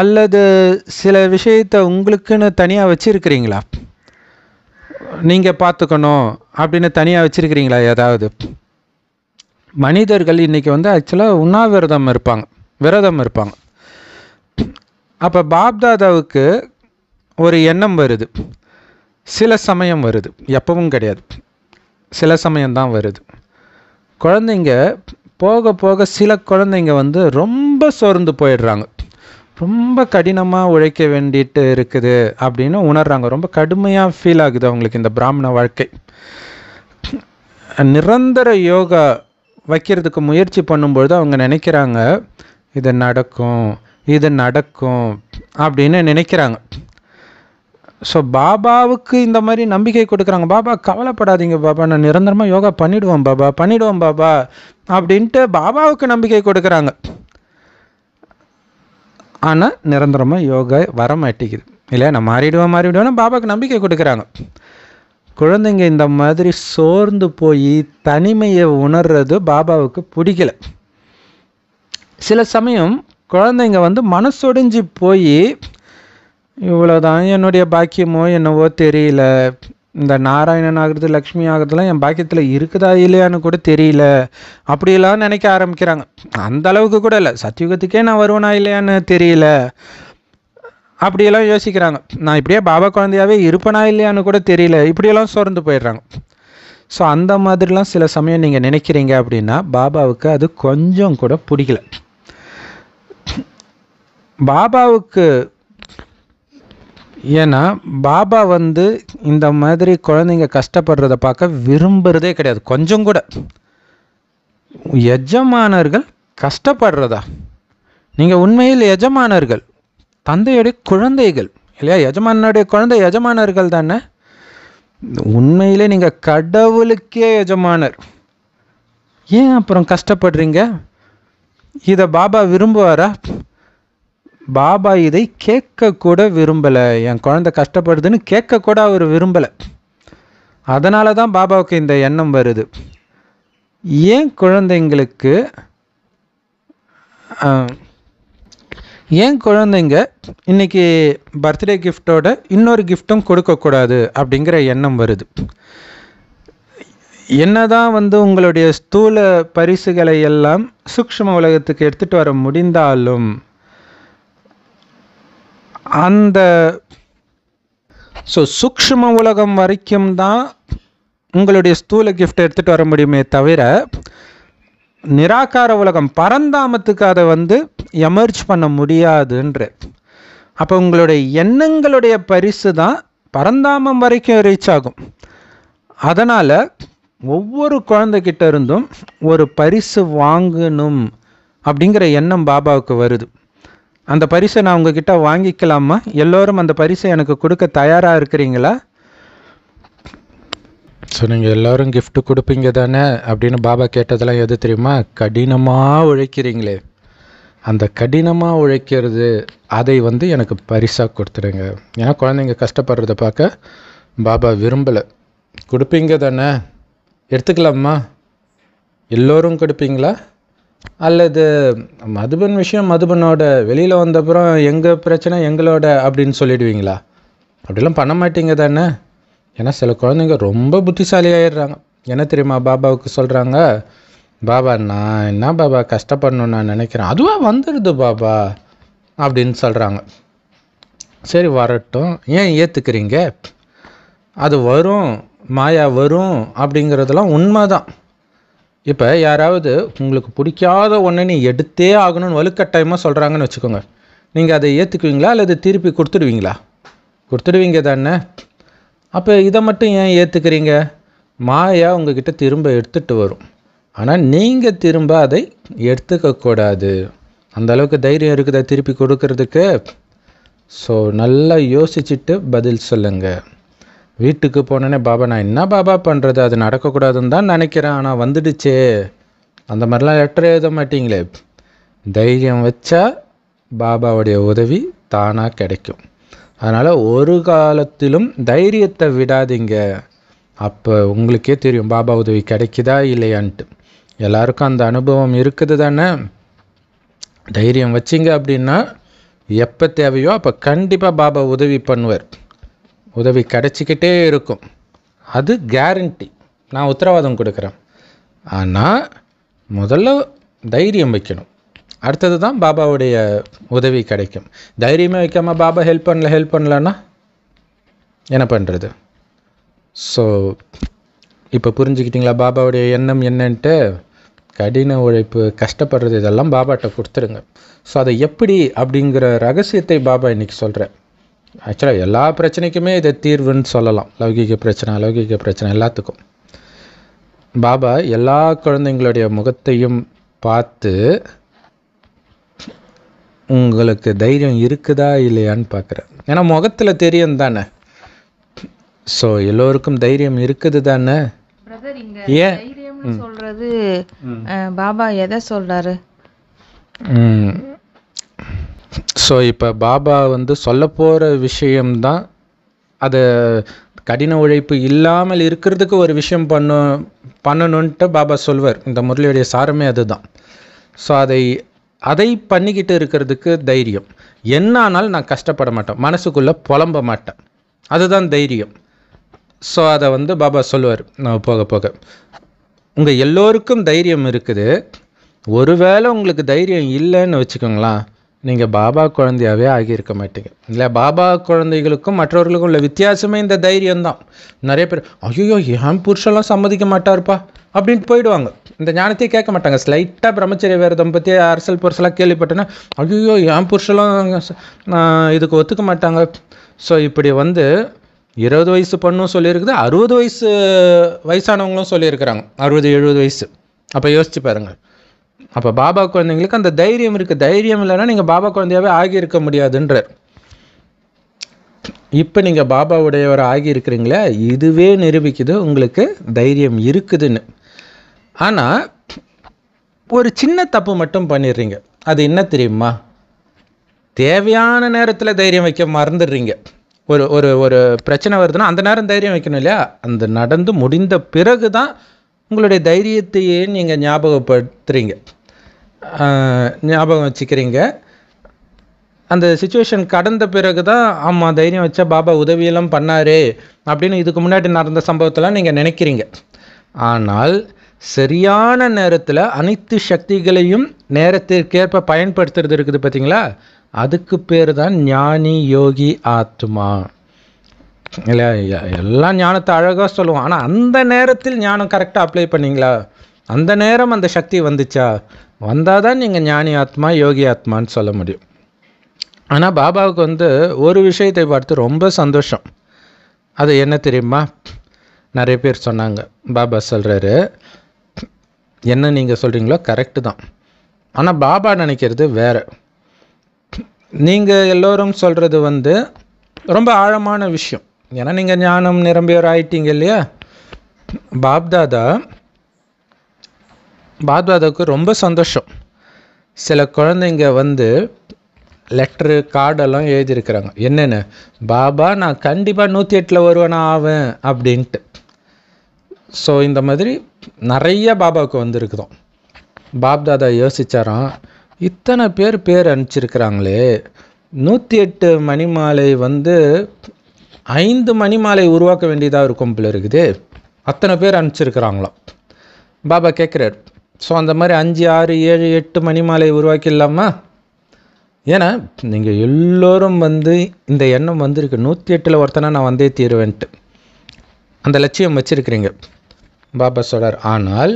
அல்லது சில விஷயத்தை உங்களுக்குன்னு தனியாக வச்சுருக்கிறீங்களா நீங்கள் பார்த்துக்கணும் அப்படின்னு தனியாக வச்சுருக்கிறீங்களா ஏதாவது மனிதர்கள் இன்றைக்கி வந்து ஆக்சுவலாக உண்ணாவிரதம் இருப்பாங்க விரதம் இருப்பாங்க அப்போ பாப்தாதாவுக்கு ஒரு எண்ணம் வருது சில சமயம் வருது எப்பவும் கிடையாது சில சமயம்தான் வருது குழந்தைங்க போக போக சில குழந்தைங்க வந்து ரொம்ப சோர்ந்து போயிடுறாங்க ரொம்ப கடினமாக உழைக்க வேண்டிட்டு இருக்குது அப்படின்னு உணர்றாங்க ரொம்ப கடுமையாக ஃபீல் ஆகுது அவங்களுக்கு இந்த பிராமண வாழ்க்கை நிரந்தர யோகா வைக்கிறதுக்கு முயற்சி பண்ணும்பொழுது அவங்க நினைக்கிறாங்க இது நடக்கும் இது நடக்கும் அப்படின்னு நினைக்கிறாங்க ஸோ பாபாவுக்கு இந்த மாதிரி நம்பிக்கை கொடுக்குறாங்க பாபா கவலைப்படாதீங்க பாபா நான் நிரந்தரமாக யோகா பண்ணிவிடுவோம் பாபா பண்ணிவிடுவோம் பாபா அப்படின்ட்டு பாபாவுக்கு நம்பிக்கை கொடுக்குறாங்க ஆனால் நிரந்தரமாக யோகா வர மாட்டேங்குது இல்லையா நான் மாறிடுவேன் மாறிடுவேன்னு பாபாவுக்கு நம்பிக்கை கொடுக்குறாங்க குழந்தைங்க இந்த மாதிரி சோர்ந்து போய் தனிமையை உணர்றது பாபாவுக்கு பிடிக்கல சில சமயம் குழந்தைங்க வந்து மனசொடிஞ்சு போய் இவ்வளோதான் என்னுடைய பாக்கியமோ என்னவோ தெரியல இந்த நாராயணன் ஆகிறது லக்ஷ்மி ஆகிறதுலாம் என் பாக்கியத்தில் இருக்குதா இல்லையான்னு கூட தெரியல அப்படிலாம் நினைக்க ஆரம்பிக்கிறாங்க அந்த அளவுக்கு கூட இல்லை சத்தியுகத்துக்கே நான் வருவேனா இல்லையான்னு தெரியல அப்படியெல்லாம் யோசிக்கிறாங்க நான் இப்படியே பாபா குழந்தையாவே இருப்பனா இல்லையான்னு கூட தெரியல இப்படியெல்லாம் சோர்ந்து போயிடுறாங்க ஸோ அந்த மாதிரிலாம் சில சமயம் நீங்கள் நினைக்கிறீங்க அப்படின்னா பாபாவுக்கு அது கொஞ்சம் கூட பிடிக்கல பாபாவுக்கு ஏன்னா பாபா வந்து இந்த மாதிரி குழந்தைங்க கஷ்டப்படுறத பார்க்க விரும்புகிறதே கிடையாது கொஞ்சம் கூட எஜமானர்கள் கஷ்டப்படுறதா நீங்கள் உண்மையில் எஜமானர்கள் தந்தையுடைய குழந்தைகள் இல்லையா எஜமானுடைய குழந்தை எஜமானர்கள் தானே உண்மையிலே நீங்கள் கடவுளுக்கே எஜமானர் ஏன் அப்புறம் கஷ்டப்படுறீங்க இதை பாபா விரும்புவாரா பாபா இதை கேட்கக்கூட விரும்பலை என் குழந்தை கஷ்டப்படுதுன்னு கேட்கக்கூட அவர் விரும்பலை அதனால தான் பாபாவுக்கு இந்த எண்ணம் வருது ஏன் குழந்தைங்களுக்கு ஏன் குழந்தைங்க இன்னைக்கு பர்த்டே கிஃப்டோட இன்னொரு கிஃப்ட்டும் கொடுக்கக்கூடாது அப்படிங்கிற எண்ணம் வருது என்னதான் வந்து உங்களுடைய ஸ்தூல பரிசுகளை எல்லாம் சூக்ஷ்ம உலகத்துக்கு எடுத்துகிட்டு வர முடிந்தாலும் அந்த ஸோ சூக்ஷ்ம உலகம் வரைக்கும் தான் உங்களுடைய ஸ்தூல கிஃப்ட் எடுத்துகிட்டு வர முடியுமே தவிர நிராகார உலகம் பரந்தாமத்துக்கு அதை வந்து எமர்ஜ் பண்ண முடியாதுன்ற அப்போ உங்களுடைய எண்ணங்களுடைய பரிசு தான் பரந்தாமம் வரைக்கும் ரீச் ஆகும் அதனால் ஒவ்வொரு குழந்தைகிட்ட இருந்தும் ஒரு பரிசு வாங்கணும் அப்படிங்கிற எண்ணம் பாபாவுக்கு வருது அந்த பரிசை நான் உங்ககிட்ட வாங்கிக்கலாமா எல்லோரும் அந்த பரிசை எனக்கு கொடுக்க தயாராக இருக்கிறீங்களா ஸோ நீங்கள் எல்லோரும் கிஃப்ட் கொடுப்பீங்க தானே அப்படின்னு பாபா கேட்டதெல்லாம் எது தெரியுமா கடினமாக உழைக்கிறீங்களே அந்த கடினமாக உழைக்கிறது அதை வந்து எனக்கு பரிசாக கொடுத்துருங்க ஏன்னா குழந்தைங்க கஷ்டப்படுறத பார்க்க பாபா விரும்பலை கொடுப்பீங்க தானே எடுத்துக்கலாமா எல்லோரும் கொடுப்பீங்களா அல்லது மதுபன் விஷயம் மதுபனோட வெளியில் வந்தப்புறம் எங்கள் பிரச்சனை எங்களோட அப்படின்னு சொல்லிடுவீங்களா அப்படிலாம் பண்ண மாட்டீங்க தானே ஏன்னா சில குழந்தைங்க ரொம்ப புத்திசாலி ஆயிடுறாங்க என்ன தெரியுமா பாபாவுக்கு சொல்கிறாங்க பாபா நான் என்ன பாபா கஷ்டப்படணும்னு நான் நினைக்கிறேன் அதுவாக வந்துடுது பாபா அப்படின்னு சொல்கிறாங்க சரி வரட்டும் ஏன் ஏற்றுக்கிறீங்க அது வரும் மாயா வரும் அப்படிங்கிறதெல்லாம் உண்மை தான் இப்போ யாராவது உங்களுக்கு பிடிக்காத ஒன்று நீ எடுத்தே ஆகணும்னு வலுக்கட்டாயமாக சொல்கிறாங்கன்னு வச்சுக்கோங்க நீங்கள் அதை ஏற்றுக்குவீங்களா அல்லது திருப்பி கொடுத்துடுவீங்களா கொடுத்துடுவீங்க தானே அப்போ இதை மட்டும் ஏன் ஏற்றுக்கிறீங்க மாயா உங்ககிட்ட திரும்ப எடுத்துகிட்டு வரும் ஆனால் நீங்கள் திரும்ப அதை எடுத்துக்கக்கூடாது அந்த அளவுக்கு தைரியம் இருக்குதா திருப்பி கொடுக்கறதுக்கு ஸோ நல்லா யோசிச்சுட்டு பதில் சொல்லுங்கள் வீட்டுக்கு போனோன்னே பாபா நான் என்ன பாபா பண்ணுறது அது நடக்கக்கூடாதுன்னு தான் நினைக்கிறேன் ஆனால் வந்துடுச்சே அந்த மாதிரிலாம் லெட்டர் எழுத மாட்டிங்களே தைரியம் வச்சா பாபாவுடைய உதவி தானாக கிடைக்கும் அதனால் ஒரு காலத்திலும் தைரியத்தை விடாதீங்க அப்போ உங்களுக்கே தெரியும் பாபா உதவி கிடைக்குதா இல்லையான்ட்டு எல்லாருக்கும் அந்த அனுபவம் இருக்குது தானே தைரியம் வச்சிங்க அப்படின்னா எப்போ தேவையோ அப்போ கண்டிப்பாக பாபா உதவி பண்ணுவார் உதவி கிடச்சிக்கிட்டே இருக்கும் அது கேரண்டி நான் உத்தரவாதம் கொடுக்குறேன் ஆனால் முதல்ல தைரியம் வைக்கணும் அடுத்தது தான் பாபாவுடைய உதவி கிடைக்கும் தைரியமே வைக்காமல் பாபா ஹெல்ப் பண்ணல ஹெல்ப் பண்ணலன்னா என்ன பண்ணுறது ஸோ இப்போ புரிஞ்சுக்கிட்டிங்களா பாபாவுடைய எண்ணம் என்னன்ட்டு கடின உழைப்பு கஷ்டப்படுறது இதெல்லாம் பாபாட்ட கொடுத்துருங்க ஸோ அதை எப்படி அப்படிங்கிற ரகசியத்தை பாபா இன்றைக்கி சொல்கிறேன் ஆக்சுவலாக எல்லா பிரச்சனைக்குமே இதை தீர்வுன்னு சொல்லலாம் லௌகிக பிரச்சனை அலௌகிக பிரச்சனை எல்லாத்துக்கும் பாபா எல்லா குழந்தைங்களுடைய முகத்தையும் பார்த்து உங்களுக்கு தைரியம் இருக்குதா இல்லையான்னு பார்க்குறேன் ஏன்னா முகத்தில் தெரியும் தானே ஸோ எல்லோருக்கும் தைரியம் இருக்குது தானே ஏன் சொல்றது பாபா எதை சொல்றாரு ஸோ இப்போ பாபா வந்து சொல்ல போகிற விஷயம்தான் அதை கடின உழைப்பு இல்லாமல் இருக்கிறதுக்கு ஒரு விஷயம் பண்ணு பண்ணணுன்ட்டு பாபா சொல்வார் இந்த முரளியுடைய சாரமே அதுதான் ஸோ அதை அதை பண்ணிக்கிட்டு இருக்கிறதுக்கு தைரியம் என்ன ஆனாலும் நான் கஷ்டப்பட மாட்டேன் மனசுக்குள்ளே புலம்ப மாட்டேன் அதுதான் தைரியம் ஸோ அதை வந்து பாபா சொல்லுவார் நான் போக போக உங்கள் எல்லோருக்கும் தைரியம் இருக்குது ஒருவேளை உங்களுக்கு தைரியம் இல்லைன்னு வச்சுக்கோங்களேன் நீங்கள் பாபா குழந்தையாகவே ஆகியிருக்க மாட்டீங்க இல்லை பாபா குழந்தைகளுக்கும் மற்றவர்களுக்கும் உள்ள வித்தியாசமே இந்த தைரியம் தான் நிறைய பேர் ஐயோ ஏன் புருஷெல்லாம் சம்மதிக்க மாட்டார்ப்பா அப்படின்ட்டு போயிடுவாங்க இந்த ஞானத்தையே கேட்க மாட்டாங்க ஸ்லைட்டாக பிரம்மச்சரிய விரதம் பற்றி அரசல் பொருசலாக கேள்விப்பட்டேன்னா ஐயோ ஏன் புருஷெல்லாம் இதுக்கு ஒத்துக்க மாட்டாங்க ஸோ இப்படி வந்து இருபது வயசு பொண்ணும் சொல்லியிருக்குது அறுபது வயசு வயசானவங்களும் சொல்லியிருக்கிறாங்க அறுபது எழுபது வயசு அப்போ யோசிச்சு பாருங்கள் அப்போ பாபா குழந்தைங்களுக்கு அந்த தைரியம் இருக்குது தைரியம் இல்லைன்னா நீங்கள் பாபா குழந்தையாகவே ஆகியிருக்க முடியாதுன்றார் இப்போ நீங்கள் பாபாவுடையவர் ஆகியிருக்கிறீங்களே இதுவே நிரூபிக்குது உங்களுக்கு தைரியம் இருக்குதுன்னு ஆனால் ஒரு சின்ன தப்பு மட்டும் பண்ணிடுறீங்க அது என்ன தெரியுமா தேவையான நேரத்தில் தைரியம் வைக்க மறந்துடுறீங்க ஒரு ஒரு ஒரு பிரச்சனை வருதுன்னா அந்த நேரம் தைரியம் வைக்கணும் இல்லையா அந்த நடந்து முடிந்த பிறகு தான் உங்களுடைய தைரியத்தையே நீங்கள் ஞாபகப்படுத்துறீங்க ஞாபகம் வச்சுக்கிறீங்க அந்த சுச்சுவேஷன் கடந்த பிறகு தான் ஆமாம் தைரியம் வச்சா பாபா உதவியெல்லாம் பண்ணார் அப்படின்னு இதுக்கு முன்னாடி நடந்த சம்பவத்தெல்லாம் நீங்கள் நினைக்கிறீங்க ஆனால் சரியான நேரத்தில் அனைத்து சக்திகளையும் நேரத்திற்கேற்ப பயன்படுத்துறது இருக்குது பார்த்தீங்களா அதுக்கு பேர் தான் ஞானி யோகி ஆத்மா இல்லை எல்லாம் ஞானத்தை அழகாக சொல்லுவோம் ஆனால் அந்த நேரத்தில் ஞானம் கரெக்டாக அப்ளை பண்ணிங்களா அந்த நேரம் அந்த சக்தி வந்துச்சா வந்தால் தான் நீங்கள் ஞானி ஆத்மா யோகி ஆத்மான்னு சொல்ல முடியும் ஆனால் பாபாவுக்கு வந்து ஒரு விஷயத்தை பார்த்து ரொம்ப சந்தோஷம் அது என்ன தெரியுமா நிறைய பேர் சொன்னாங்க பாபா சொல்கிறாரு என்ன நீங்கள் சொல்கிறீங்களோ கரெக்டு தான் ஆனால் பாபா நினைக்கிறது வேறு நீங்கள் எல்லோரும் சொல்கிறது வந்து ரொம்ப ஆழமான விஷயம் ஏன்னா நீங்கள் ஞானம் நிரம்பியவர் ஆயிட்டீங்க இல்லையா பாப்தாதா பாத்வாதாவுக்கு ரொம்ப சந்தோஷம் சில குழந்தைங்க வந்து லெட்ரு கார்டெல்லாம் எழுதியிருக்கிறாங்க என்னென்னு பாபா நான் கண்டிப்பாக நூற்றி எட்டில் வருவேனா ஆவேன் அப்படின்ட்டு ஸோ இந்த மாதிரி நிறைய பாபாவுக்கு வந்திருக்குதோம் பாப்தாதா யோசித்தாராம் இத்தனை பேர் பேர் அனுப்பிச்சிருக்கிறாங்களே நூற்றி எட்டு மணி மாலை வந்து ஐந்து மணி மாலை உருவாக்க வேண்டியதாக இருக்கும் போல இருக்குது அத்தனை பேர் அனுப்பிச்சிருக்கிறாங்களாம் பாபா கேட்குறாரு ஸோ அந்த மாதிரி அஞ்சு ஆறு ஏழு எட்டு மணி உருவாக்கி உருவாக்கிடலாமா ஏன்னா நீங்கள் எல்லோரும் வந்து இந்த எண்ணம் வந்திருக்கு நூற்றி எட்டில் ஒருத்தனா நான் வந்தே தீருவேன்ட்டு அந்த லட்சியம் வச்சுருக்கிறீங்க பாபா சொல்கிறார் ஆனால்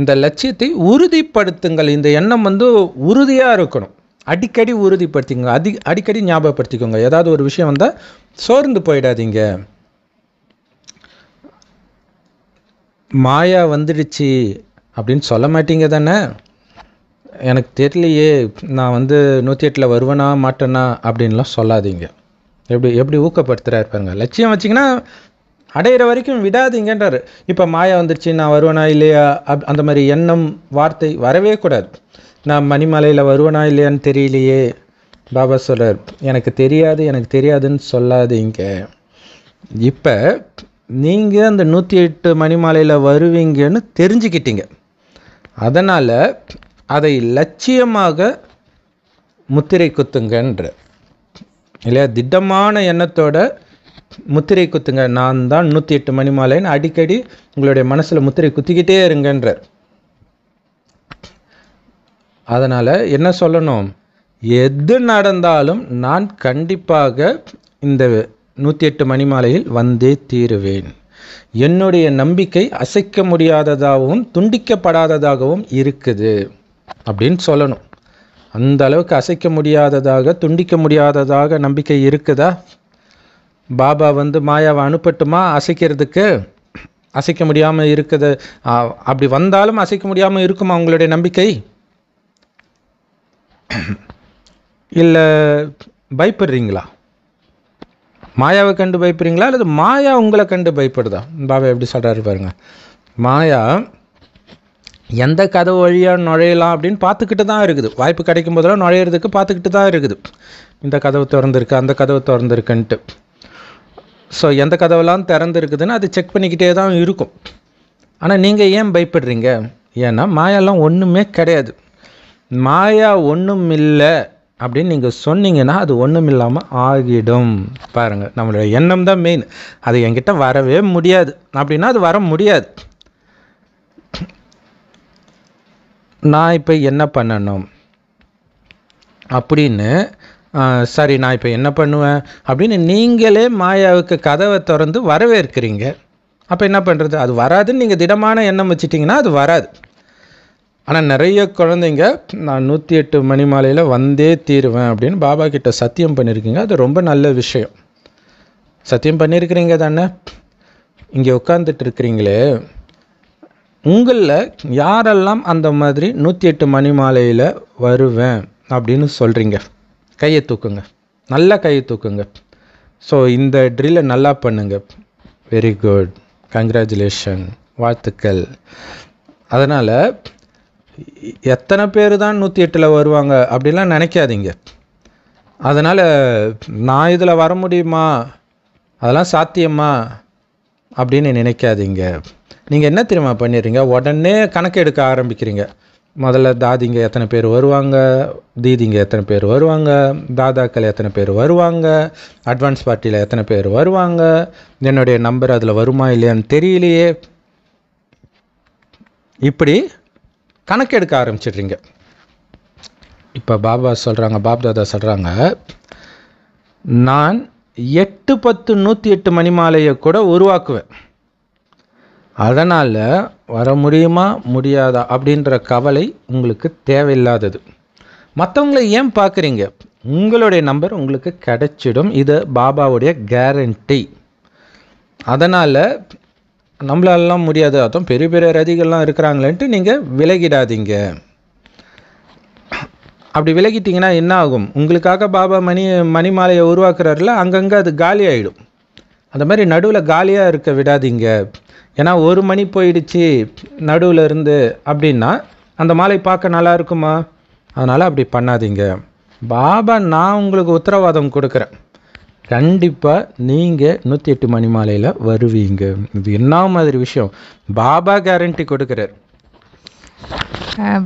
இந்த லட்சியத்தை உறுதிப்படுத்துங்கள் இந்த எண்ணம் வந்து உறுதியாக இருக்கணும் அடிக்கடி உறுதிப்படுத்திக்கோங்க அதி அடிக்கடி ஞாபகப்படுத்திக்கோங்க ஏதாவது ஒரு விஷயம் வந்தால் சோர்ந்து போயிடாதீங்க மாயா வந்துடுச்சு அப்படின்னு சொல்ல மாட்டீங்க தானே எனக்கு தெரியலையே நான் வந்து நூற்றி எட்டில் வருவேனா மாட்டேனா அப்படின்லாம் சொல்லாதீங்க எப்படி எப்படி ஊக்கப்படுத்துகிறாரு பாருங்க லட்சியம் வச்சிங்கன்னா அடையிற வரைக்கும் விடாதீங்கன்றார் இப்போ மாயா வந்துருச்சு நான் வருவேனா இல்லையா அப் அந்த மாதிரி எண்ணம் வார்த்தை வரவே கூடாது நான் மணிமலையில் வருவேனா இல்லையான்னு தெரியலையே பாபா சொல்கிறார் எனக்கு தெரியாது எனக்கு தெரியாதுன்னு சொல்லாதீங்க இப்போ நீங்கள் அந்த நூற்றி எட்டு மணிமாலையில் வருவீங்கன்னு தெரிஞ்சுக்கிட்டீங்க அதனால் அதை லட்சியமாக முத்திரை குத்துங்கன்ற இல்லையா திட்டமான எண்ணத்தோட முத்திரை குத்துங்க நான் தான் நூற்றி எட்டு மணி மாலைன்னு அடிக்கடி உங்களுடைய மனசில் முத்திரை குத்திக்கிட்டே இருங்கன்றார் அதனால் என்ன சொல்லணும் எது நடந்தாலும் நான் கண்டிப்பாக இந்த நூற்றி எட்டு மணி மாலையில் வந்தே தீருவேன் என்னுடைய நம்பிக்கை அசைக்க முடியாததாகவும் துண்டிக்கப்படாததாகவும் இருக்குது அப்படின்னு சொல்லணும் அந்த அளவுக்கு அசைக்க முடியாததாக துண்டிக்க முடியாததாக நம்பிக்கை இருக்குதா பாபா வந்து மாயாவை அனுப்பட்டுமா அசைக்கிறதுக்கு அசைக்க முடியாமல் இருக்குது அப்படி வந்தாலும் அசைக்க முடியாமல் இருக்குமா உங்களுடைய நம்பிக்கை இல்லை பயப்படுறீங்களா மாயாவை கண்டு பயப்படுறீங்களா அல்லது மாயா உங்களை கண்டு பயப்படுதா பாபா எப்படி சொல்கிறாரு பாருங்க மாயா எந்த கதவு வழியாக நுழையலாம் அப்படின்னு பார்த்துக்கிட்டு தான் இருக்குது வாய்ப்பு கிடைக்கும் போதெல்லாம் நுழையிறதுக்கு பார்த்துக்கிட்டு தான் இருக்குது இந்த கதவு திறந்துருக்கு அந்த கதவு திறந்துருக்குன்ட்டு ஸோ எந்த கதவெல்லாம் திறந்துருக்குதுன்னு அது செக் பண்ணிக்கிட்டே தான் இருக்கும் ஆனால் நீங்கள் ஏன் பயப்படுறீங்க ஏன்னா மாயாலாம் ஒன்றுமே கிடையாது மாயா ஒன்றும் இல்லை அப்படின்னு நீங்கள் சொன்னீங்கன்னா அது ஒன்றும் இல்லாமல் ஆகிடும் பாருங்கள் நம்மளோட எண்ணம் தான் மெயின் அது என்கிட்ட வரவே முடியாது அப்படின்னா அது வர முடியாது நான் இப்போ என்ன பண்ணணும் அப்படின்னு சரி நான் இப்போ என்ன பண்ணுவேன் அப்படின்னு நீங்களே மாயாவுக்கு கதவை திறந்து வரவேற்கிறீங்க அப்போ என்ன பண்ணுறது அது வராதுன்னு நீங்கள் திடமான எண்ணம் வச்சிட்டிங்கன்னா அது வராது ஆனால் நிறைய குழந்தைங்க நான் நூற்றி எட்டு மணி மாலையில் வந்தே தீருவேன் அப்படின்னு பாபா கிட்ட சத்தியம் பண்ணியிருக்கீங்க அது ரொம்ப நல்ல விஷயம் சத்தியம் பண்ணியிருக்கிறீங்க தானே இங்கே உட்காந்துட்டு இருக்கிறீங்களே உங்களில் யாரெல்லாம் அந்த மாதிரி நூற்றி எட்டு மணி மாலையில் வருவேன் அப்படின்னு சொல்கிறீங்க கையை தூக்குங்க நல்லா கையை தூக்குங்க ஸோ இந்த ட்ரில்லை நல்லா பண்ணுங்க வெரி குட் கங்க்ராச்சுலேஷன் வாழ்த்துக்கள் அதனால் எத்தனை பேர் தான் நூற்றி எட்டில் வருவாங்க அப்படிலாம் நினைக்காதீங்க அதனால் நான் இதில் வர முடியுமா அதெல்லாம் சாத்தியமா அப்படின்னு நினைக்காதீங்க நீங்கள் என்ன தெரியுமா பண்ணிடுறீங்க உடனே கணக்கு எடுக்க ஆரம்பிக்கிறீங்க முதல்ல தாதிங்க எத்தனை பேர் வருவாங்க தீதிங்க எத்தனை பேர் வருவாங்க தாதாக்கள் எத்தனை பேர் வருவாங்க அட்வான்ஸ் பார்ட்டியில் எத்தனை பேர் வருவாங்க என்னுடைய நம்பர் அதில் வருமா இல்லையான்னு தெரியலையே இப்படி கணக்கெடுக்க ஆரம்பிச்சிடுறீங்க இப்போ பாபா சொல்கிறாங்க பாப்தாதா சொல்கிறாங்க நான் எட்டு பத்து நூற்றி எட்டு மணி மாலையை கூட உருவாக்குவேன் அதனால் வர முடியுமா முடியாதா அப்படின்ற கவலை உங்களுக்கு தேவையில்லாதது மற்றவங்களை ஏன் பார்க்குறீங்க உங்களுடைய நம்பர் உங்களுக்கு கிடைச்சிடும் இது பாபாவுடைய கேரண்டி அதனால் நம்மளாலலாம் முடியாது அதுவும் பெரிய பெரிய ரதிகள்லாம் இருக்கிறாங்களேன்ட்டு நீங்கள் விலகிடாதீங்க அப்படி விலகிட்டிங்கன்னா என்ன ஆகும் உங்களுக்காக பாபா மணி மணிமாலையை உருவாக்குறாருல அங்கங்கே அது காலி ஆகிடும் அந்த மாதிரி நடுவில் காலியாக இருக்க விடாதீங்க ஏன்னா ஒரு மணி போயிடுச்சு நடுவில் இருந்து அப்படின்னா அந்த மாலை பார்க்க நல்லா இருக்குமா அதனால் அப்படி பண்ணாதீங்க பாபா நான் உங்களுக்கு உத்தரவாதம் கொடுக்குறேன் கண்டிப்பாக நீங்கள் நூற்றி எட்டு மணி மாலையில் வருவீங்க இது என்ன மாதிரி விஷயம் பாபா கேரண்டி கொடுக்குறார்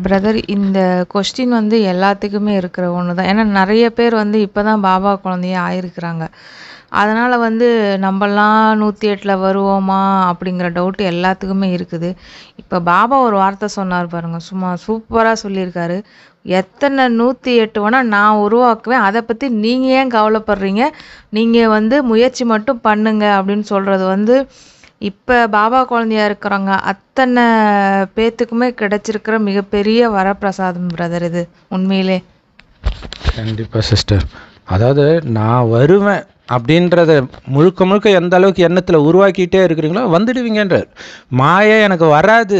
பிரதர் இந்த கொஸ்டின் வந்து எல்லாத்துக்குமே இருக்கிற ஒன்று தான் ஏன்னா நிறைய பேர் வந்து இப்போ தான் பாபா குழந்தையே ஆயிருக்கிறாங்க அதனால் வந்து நம்மலாம் நூற்றி எட்டில் வருவோமா அப்படிங்கிற டவுட் எல்லாத்துக்குமே இருக்குது இப்போ பாபா ஒரு வார்த்தை சொன்னார் பாருங்கள் சும்மா சூப்பராக சொல்லியிருக்காரு எத்தனை நூற்றி எட்டு வேணால் நான் உருவாக்குவேன் அதை பற்றி நீங்கள் ஏன் கவலைப்படுறீங்க நீங்கள் வந்து முயற்சி மட்டும் பண்ணுங்க அப்படின்னு சொல்கிறது வந்து இப்போ பாபா குழந்தையா இருக்கிறவங்க அத்தனை பேத்துக்குமே கிடச்சிருக்கிற மிகப்பெரிய வரப்பிரசாதம் பிரதர் இது உண்மையிலே கண்டிப்பாக சிஸ்டர் அதாவது நான் வருவேன் அப்படின்றத முழுக்க முழுக்க எந்த அளவுக்கு எண்ணத்தில் உருவாக்கிட்டே இருக்கிறீங்களோ வந்துடுவீங்கன்றார் மாயே எனக்கு வராது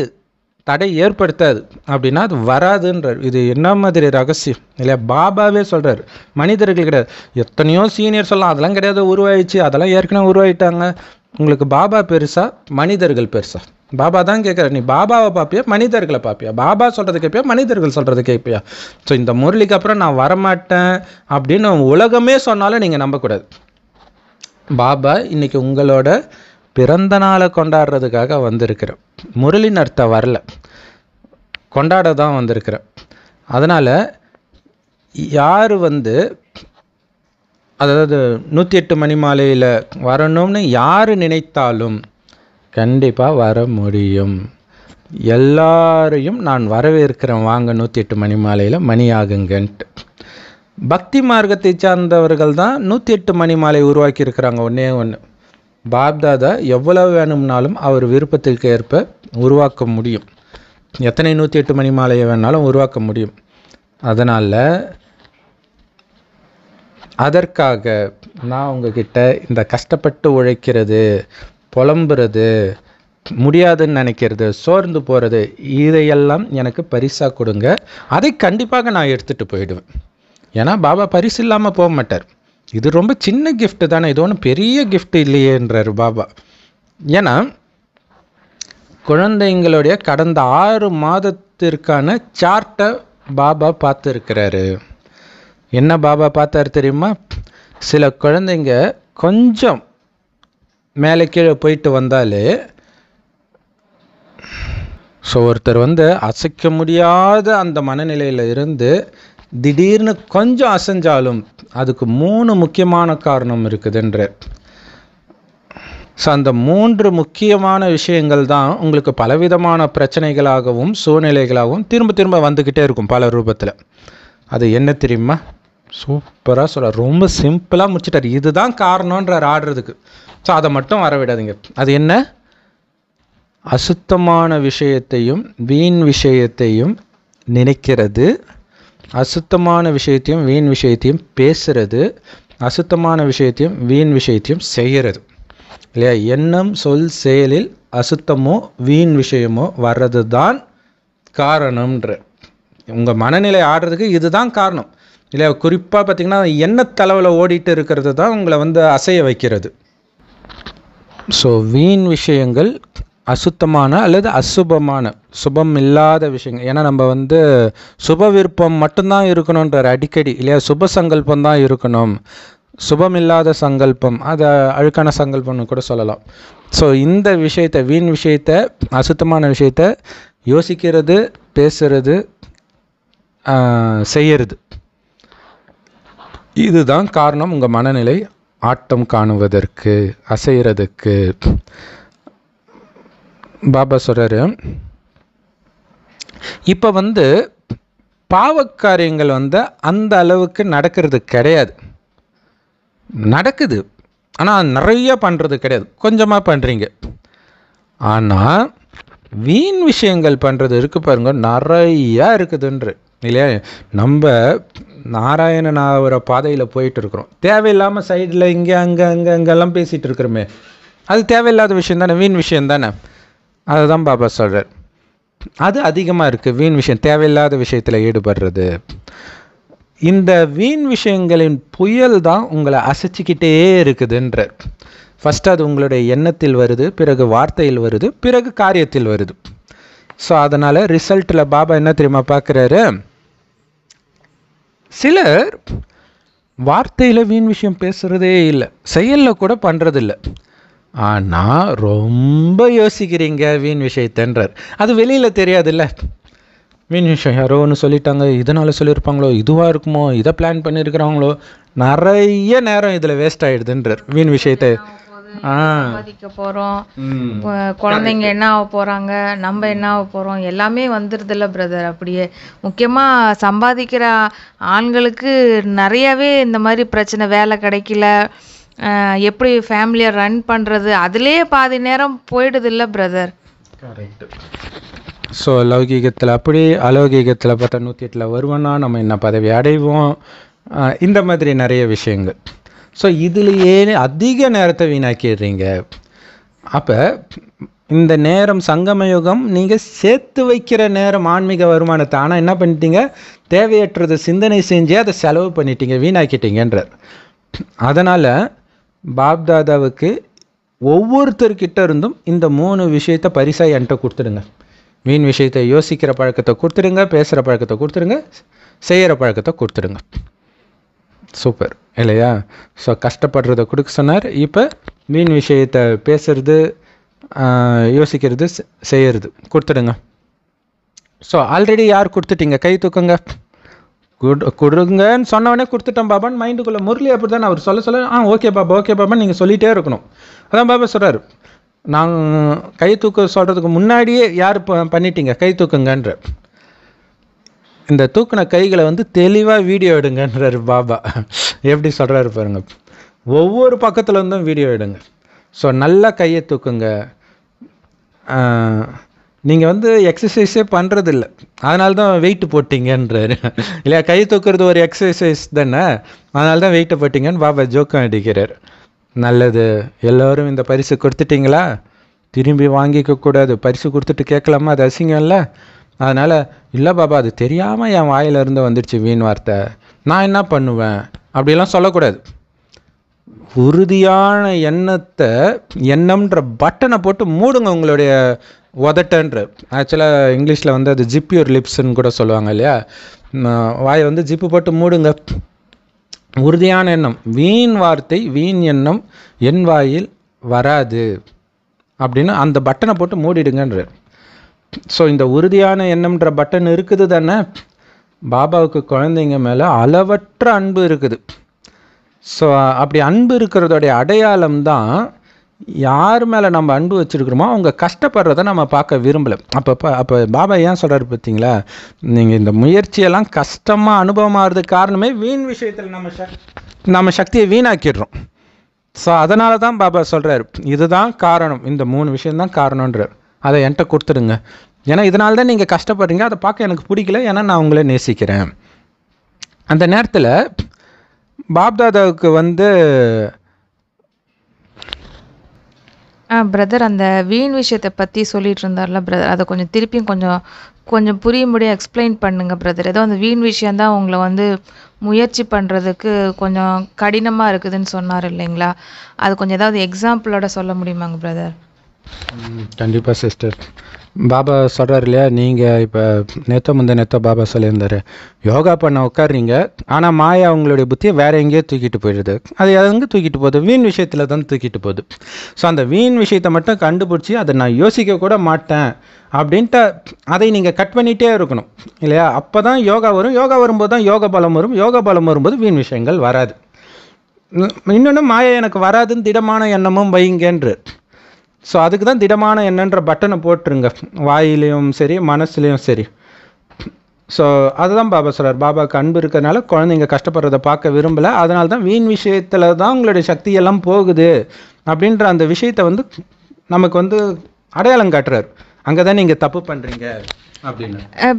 தடை ஏற்படுத்தாது அப்படின்னா அது வராதுன்றார் இது என்ன மாதிரி ரகசியம் இல்லையா பாபாவே சொல்கிறார் மனிதர்கள் கிடையாது எத்தனையோ சீனியர் சொல்லலாம் அதெல்லாம் கிடையாது உருவாயிடுச்சு அதெல்லாம் ஏற்கனவே உருவாயிட்டாங்க உங்களுக்கு பாபா பெருசா மனிதர்கள் பெருசா பாபா தான் கேட்குற நீ பாபாவை பார்ப்பியா மனிதர்களை பார்ப்பியா பாபா சொல்கிறது கேட்பியா மனிதர்கள் சொல்கிறது கேட்பியா ஸோ இந்த முரளிக்கு அப்புறம் நான் வரமாட்டேன் அப்படின்னு உலகமே சொன்னாலும் நீங்கள் நம்பக்கூடாது பாபா இன்றைக்கி உங்களோட பிறந்த நாளை கொண்டாடுறதுக்காக வந்திருக்கிறேன் முரளி நர்த்த வரல கொண்டாட தான் வந்திருக்கிறேன் அதனால் யார் வந்து அதாவது நூற்றி எட்டு மணி மாலையில் வரணும்னு யார் நினைத்தாலும் கண்டிப்பாக வர முடியும் எல்லாரையும் நான் வரவேற்கிறேன் வாங்க நூற்றி எட்டு மணி மாலையில் மணி ஆகுங்கன்ட்டு பக்தி மார்க்கத்தை சார்ந்தவர்கள் தான் நூற்றி எட்டு மணி மாலை உருவாக்கியிருக்கிறாங்க ஒன்றே ஒன்று பாப்தாதா எவ்வளவு வேணும்னாலும் அவர் விருப்பத்திற்கு ஏற்ப உருவாக்க முடியும் எத்தனை நூற்றி எட்டு மணி மாலையை வேணாலும் உருவாக்க முடியும் அதனால் அதற்காக நான் உங்ககிட்ட இந்த கஷ்டப்பட்டு உழைக்கிறது புலம்புறது முடியாதுன்னு நினைக்கிறது சோர்ந்து போகிறது இதையெல்லாம் எனக்கு பரிசாக கொடுங்க அதை கண்டிப்பாக நான் எடுத்துகிட்டு போயிடுவேன் ஏன்னா பாபா பரிசு இல்லாமல் போக மாட்டார் இது ரொம்ப சின்ன கிஃப்ட்டு தானே இது ஒன்றும் பெரிய கிஃப்ட் இல்லையேன்றார் பாபா ஏன்னா குழந்தைங்களுடைய கடந்த ஆறு மாதத்திற்கான சார்ட்டை பாபா பார்த்துருக்கிறாரு என்ன பாபா பார்த்தார் தெரியுமா சில குழந்தைங்க கொஞ்சம் மேலே கீழே போயிட்டு வந்தாலே ஸோ ஒருத்தர் வந்து அசைக்க முடியாத அந்த மனநிலையில் இருந்து திடீர்னு கொஞ்சம் அசைஞ்சாலும் அதுக்கு மூணு முக்கியமான காரணம் இருக்குதுன்ற ஸோ அந்த மூன்று முக்கியமான விஷயங்கள் தான் உங்களுக்கு பலவிதமான பிரச்சனைகளாகவும் சூழ்நிலைகளாகவும் திரும்ப திரும்ப வந்துக்கிட்டே இருக்கும் பல ரூபத்தில் அது என்ன தெரியுமா சூப்பராக சொல்ல ரொம்ப சிம்பிளாக முடிச்சிட்டார் இதுதான் காரணன்றார் ஆடுறதுக்கு ஸோ அதை மட்டும் வரவிடாதீங்க அது என்ன அசுத்தமான விஷயத்தையும் வீண் விஷயத்தையும் நினைக்கிறது அசுத்தமான விஷயத்தையும் வீண் விஷயத்தையும் பேசுறது அசுத்தமான விஷயத்தையும் வீண் விஷயத்தையும் செய்கிறது இல்லையா எண்ணம் சொல் செயலில் அசுத்தமோ வீண் விஷயமோ வர்றது தான் காரணம்ன்ற உங்கள் மனநிலை ஆடுறதுக்கு இதுதான் காரணம் இல்லை குறிப்பாக பார்த்திங்கன்னா தலைவில் ஓடிட்டு இருக்கிறது தான் உங்களை வந்து அசைய வைக்கிறது ஸோ வீண் விஷயங்கள் அசுத்தமான அல்லது அசுபமான சுபம் இல்லாத விஷயங்கள் ஏன்னா நம்ம வந்து சுப விருப்பம் மட்டும்தான் இருக்கணுன்றார் அடிக்கடி இல்லையா சுப சங்கல்பம் தான் இருக்கணும் சுபம் இல்லாத சங்கல்பம் அதை அழுக்கான சங்கல்பம்னு கூட சொல்லலாம் ஸோ இந்த விஷயத்தை வீண் விஷயத்த அசுத்தமான விஷயத்த யோசிக்கிறது பேசுறது செய்யறது இதுதான் காரணம் உங்கள் மனநிலை ஆட்டம் காணுவதற்கு அசைகிறதுக்கு பாபா சொல்கிறார் இப்போ வந்து பாவக்காரியங்கள் வந்து அந்த அளவுக்கு நடக்கிறது கிடையாது நடக்குது ஆனால் நிறைய பண்ணுறது கிடையாது கொஞ்சமாக பண்ணுறீங்க ஆனால் வீண் விஷயங்கள் பண்ணுறது இருக்குது பாருங்க நிறையா இருக்குதுன்ற இல்லையா நம்ம நாராயணன் ஆகிற பாதையில் போயிட்டு இருக்கிறோம் தேவையில்லாமல் சைடில் இங்கே அங்கே அங்கே அங்கெல்லாம் பேசிகிட்டு இருக்கிறோமே அது தேவையில்லாத விஷயம் தானே வீண் விஷயம் தானே அதை தான் பாபா சொல்கிறார் அது அதிகமாக இருக்குது வீண் விஷயம் தேவையில்லாத விஷயத்தில் ஈடுபடுறது இந்த வீண் விஷயங்களின் புயல் தான் உங்களை அசைச்சிக்கிட்டே இருக்குதுன்றார் ஃபஸ்ட்டு அது உங்களுடைய எண்ணத்தில் வருது பிறகு வார்த்தையில் வருது பிறகு காரியத்தில் வருது ஸோ அதனால் ரிசல்ட்டில் பாபா என்ன தெரியுமா பார்க்குறாரு சிலர் வார்த்தையில் வீண் விஷயம் பேசுகிறதே இல்லை செயலில் கூட பண்ணுறதில்ல ஆனால் ரொம்ப யோசிக்கிறீங்க வீண் விஷயத்தன்றார் அது வெளியில் தெரியாதுல்ல வீண் விஷயம் யாரோ ஒன்று சொல்லிட்டாங்க இதனால் சொல்லியிருப்பாங்களோ இதுவாக இருக்குமோ இதை பிளான் பண்ணியிருக்கிறாங்களோ நிறைய நேரம் இதில் வேஸ்ட் ஆகிடுதுன்றார் வீண் விஷயத்தை சாதிக்க போகிறோம் குழந்தைங்க என்ன ஆக போகிறாங்க நம்ம என்ன ஆக போகிறோம் எல்லாமே வந்துடுதுல்ல பிரதர் அப்படியே முக்கியமாக சம்பாதிக்கிற ஆண்களுக்கு நிறையாவே இந்த மாதிரி பிரச்சனை வேலை கிடைக்கல எப்படி ஃபேமிலியை ரன் பண்ணுறது அதுலேயே பாதி நேரம் போயிடுது இல்லை பிரதர் கரெக்ட் ஸோ லௌகீகத்தில் அப்படி அலௌகீகத்தில் பார்த்தா நூற்றி எட்டில் வருவோன்னா நம்ம என்ன பதவி அடைவோம் இந்த மாதிரி நிறைய விஷயங்கள் ஸோ இதுலேயே அதிக நேரத்தை வீணாக்கிடுறீங்க அப்போ இந்த நேரம் சங்கம யுகம் நீங்கள் சேர்த்து வைக்கிற நேரம் ஆன்மீக வருமானத்தை ஆனால் என்ன பண்ணிட்டீங்க தேவையற்றது சிந்தனை செஞ்சு அதை செலவு பண்ணிட்டீங்க வீணாக்கிட்டீங்கன்றார் அதனால் பாப்தாதாவுக்கு ஒவ்வொருத்தர்கிட்ட இருந்தும் இந்த மூணு விஷயத்தை பரிசாக என்கிட்ட கொடுத்துடுங்க மீன் விஷயத்தை யோசிக்கிற பழக்கத்தை கொடுத்துருங்க பேசுகிற பழக்கத்தை கொடுத்துருங்க செய்கிற பழக்கத்தை கொடுத்துடுங்க சூப்பர் இல்லையா ஸோ கஷ்டப்படுறத கொடுக்க சொன்னார் இப்போ மீன் விஷயத்தை பேசுறது யோசிக்கிறது செய்கிறது கொடுத்துடுங்க ஸோ ஆல்ரெடி யார் கொடுத்துட்டீங்க கை தூக்குங்க கொடுங்கன்னு சொன்னவொடனே கொடுத்துட்டோம் பாபான்னு மைண்டுக்குள்ளே முரளி அப்படி தான் அவர் சொல்ல சொல்ல ஆ ஓகே பாபா ஓகே பாபான்னு நீங்கள் சொல்லிகிட்டே இருக்கணும் அதான் பாபா சொல்கிறார் நான் கை தூக்க சொல்கிறதுக்கு முன்னாடியே யார் பண்ணிட்டீங்க கை தூக்குங்கன்ற இந்த தூக்கின கைகளை வந்து தெளிவாக வீடியோ எடுங்கன்றார் பாபா எப்படி சொல்கிறாரு பாருங்க ஒவ்வொரு பக்கத்தில் இருந்தும் வீடியோ எடுங்க ஸோ நல்லா கையை தூக்குங்க நீங்கள் வந்து எக்ஸசைஸே பண்ணுறதில்ல அதனால தான் வெயிட் போட்டிங்கன்றாரு இல்லையா கை தூக்குறது ஒரு எக்ஸசைஸ் தானே அதனால தான் வெயிட்டை போட்டிங்கன்னு பாபா ஜோக்கம் அடிக்கிறார் நல்லது எல்லோரும் இந்த பரிசு கொடுத்துட்டிங்களா திரும்பி வாங்கிக்க கூடாது பரிசு கொடுத்துட்டு கேட்கலாமா அது அசிங்கம்ல அதனால் இல்லை பாபா அது தெரியாமல் என் வாயிலிருந்து வந்துடுச்சு வீண் வார்த்தை நான் என்ன பண்ணுவேன் அப்படிலாம் சொல்லக்கூடாது உறுதியான எண்ணத்தை எண்ணம்ன்ற பட்டனை போட்டு மூடுங்க உங்களுடைய உதட்டன்ற ஆக்சுவலாக இங்கிலீஷில் வந்து அது ஜிப் யூர் லிப்ஸ்ன்னு கூட சொல்லுவாங்க இல்லையா வாயை வந்து ஜிப்பு போட்டு மூடுங்க உறுதியான எண்ணம் வீண் வார்த்தை வீண் எண்ணம் என் வாயில் வராது அப்படின்னு அந்த பட்டனை போட்டு மூடிடுங்கன்ற ஸோ இந்த உறுதியான எண்ணம்ன்ற பட்டன் இருக்குது தானே பாபாவுக்கு குழந்தைங்க மேலே அளவற்ற அன்பு இருக்குது ஸோ அப்படி அன்பு இருக்கிறதோடைய அடையாளம் தான் யார் மேலே நம்ம அன்பு வச்சுருக்கிறோமோ அவங்க கஷ்டப்படுறத நம்ம பார்க்க விரும்பலை அப்போ அப்போ பாபா ஏன் சொல்கிறாரு பார்த்தீங்களா நீங்கள் இந்த முயற்சியெல்லாம் கஷ்டமாக அனுபவமாகிறது காரணமே வீண் விஷயத்தில் நம்ம ச நம்ம சக்தியை வீணாக்கிடுறோம் ஸோ அதனால தான் பாபா சொல்கிறாரு இதுதான் காரணம் இந்த மூணு விஷயந்தான் காரணன்றார் அதை என்கிட்ட கொடுத்துடுங்க ஏன்னா இதனால தான் நீங்கள் கஷ்டப்படுறீங்க அதை பார்க்க எனக்கு பிடிக்கல ஏன்னா நான் உங்களை நேசிக்கிறேன் அந்த நேரத்தில் பாப்தாதாவுக்கு வந்து பிரதர் அந்த வீண் விஷயத்தை பற்றி சொல்லிகிட்டு இருந்தார்ல பிரதர் அதை கொஞ்சம் திருப்பியும் கொஞ்சம் கொஞ்சம் புரியும்படியாக எக்ஸ்பிளைன் பண்ணுங்கள் பிரதர் ஏதோ அந்த வீண் விஷயந்தான் உங்களை வந்து முயற்சி பண்ணுறதுக்கு கொஞ்சம் கடினமாக இருக்குதுன்னு சொன்னார் இல்லைங்களா அது கொஞ்சம் ஏதாவது எக்ஸாம்பிளோட சொல்ல முடியுமாங்க பிரதர் கண்டிப்பாக சிஸ்டர் பாபா சொல்கிறார் இல்லையா நீங்கள் இப்போ நேத்தோ முந்த நேத்தோ பாபா சொல்லியிருந்தார் யோகா பண்ண உட்காருறீங்க ஆனால் மாயா அவங்களுடைய புத்தியை வேறு எங்கேயோ தூக்கிட்டு போயிடுது அது எங்கே தூக்கிட்டு போகுது வீண் விஷயத்தில் தான் தூக்கிட்டு போகுது ஸோ அந்த வீண் விஷயத்தை மட்டும் கண்டுபிடிச்சி அதை நான் யோசிக்க கூட மாட்டேன் அப்படின்ட்டு அதை நீங்கள் கட் பண்ணிகிட்டே இருக்கணும் இல்லையா அப்போ தான் யோகா வரும் யோகா வரும்போது தான் யோகா பலம் வரும் யோகா பலம் வரும்போது வீண் விஷயங்கள் வராது இன்னொன்று மாயா எனக்கு வராதுன்னு திடமான எண்ணமும் வைங்கன்று ஸோ அதுக்கு தான் திடமான என்னன்ற பட்டனை போட்டுருங்க வாயிலையும் சரி மனசுலையும் சரி ஸோ அதுதான் பாபா சொல்கிறார் பாபாவுக்கு அன்பு இருக்கிறதுனால குழந்தைங்க கஷ்டப்படுறதை பார்க்க விரும்பலை அதனால தான் வீண் விஷயத்தில் தான் உங்களுடைய சக்தியெல்லாம் போகுது அப்படின்ற அந்த விஷயத்தை வந்து நமக்கு வந்து அடையாளம் காட்டுறார் அங்கே தான் நீங்கள் தப்பு பண்ணுறீங்க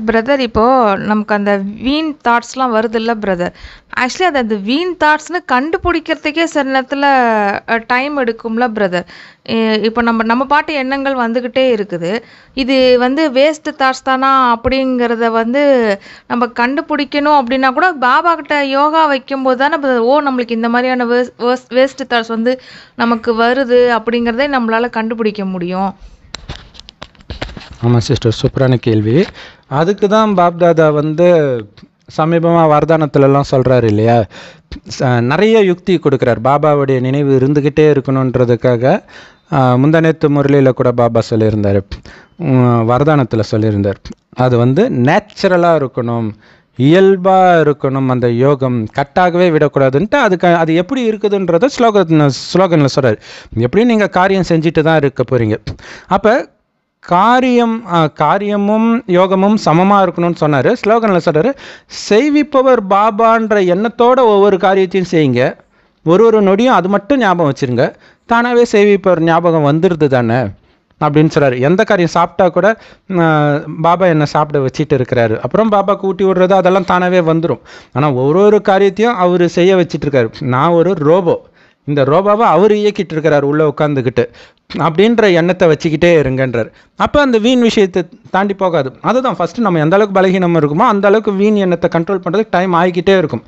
பிரதர் இப்போ நமக்கு அந்த வீண் தாட்ஸ்லாம் வருதுல்ல பிரதர் ஆக்சுவலி அது அந்த வீண் தாட்ஸ்னு கண்டுபிடிக்கிறதுக்கே சில நேரத்தில் டைம் எடுக்கும்ல பிரதர் இப்போ நம்ம நம்ம பாட்டு எண்ணங்கள் வந்துக்கிட்டே இருக்குது இது வந்து வேஸ்ட்டு தாட்ஸ் தானா அப்படிங்கிறத வந்து நம்ம கண்டுபிடிக்கணும் அப்படின்னா கூட பாபா கிட்ட யோகா வைக்கும்போது தானே ஓ நம்மளுக்கு இந்த மாதிரியான வேஸ்ட் வேஸ்ட்டு தாட்ஸ் வந்து நமக்கு வருது அப்படிங்கிறதே நம்மளால் கண்டுபிடிக்க முடியும் ஆமாம் சிஸ்டர் சூப்பரான கேள்வி அதுக்கு தான் பாப்தாதா வந்து சமீபமாக வரதானத்துலலாம் சொல்கிறாரு இல்லையா நிறைய யுக்தி கொடுக்குறார் பாபாவுடைய நினைவு இருந்துக்கிட்டே இருக்கணுன்றதுக்காக முந்தனேத்து முரளியில் கூட பாபா சொல்லியிருந்தார் வரதானத்தில் சொல்லியிருந்தார் அது வந்து நேச்சுரலாக இருக்கணும் இயல்பாக இருக்கணும் அந்த யோகம் கட்டாகவே விடக்கூடாதுன்ட்டு அதுக்கு அது எப்படி இருக்குதுன்றத ஸ்லோகன் ஸ்லோகனில் சொல்கிறார் எப்படியும் நீங்கள் காரியம் செஞ்சுட்டு தான் இருக்க போகிறீங்க அப்போ காரியம் காரியமும் யோகமும் சமமாக இருக்கணும்னு சொன்னார் ஸ்லோகனில் சொல்கிறார் செய்விப்பவர் பாபான்ற எண்ணத்தோடு ஒவ்வொரு காரியத்தையும் செய்யுங்க ஒரு ஒரு நொடியும் அது மட்டும் ஞாபகம் வச்சுருங்க தானாகவே செய்விப்பவர் ஞாபகம் வந்துடுது தானே அப்படின்னு சொல்கிறார் எந்த காரியம் சாப்பிட்டா கூட பாபா என்னை சாப்பிட வச்சுட்டு இருக்கிறாரு அப்புறம் பாபா கூட்டி விடுறது அதெல்லாம் தானாகவே வந்துடும் ஆனால் ஒரு ஒரு காரியத்தையும் அவர் செய்ய வச்சிட்ருக்காரு நான் ஒரு ரோபோ இந்த ரோபாவை அவர் இயக்கிட்டு இருக்கிறார் உள்ளே உட்காந்துக்கிட்டு அப்படின்ற எண்ணத்தை வச்சுக்கிட்டே இருங்கன்றார் அப்போ அந்த வீண் விஷயத்தை தாண்டி போகாது அதுதான் ஃபஸ்ட்டு நம்ம எந்த அளவுக்கு பலகீனம் இருக்குமோ அந்த அளவுக்கு வீண் எண்ணத்தை கண்ட்ரோல் பண்ணுறதுக்கு டைம் ஆகிக்கிட்டே இருக்கும்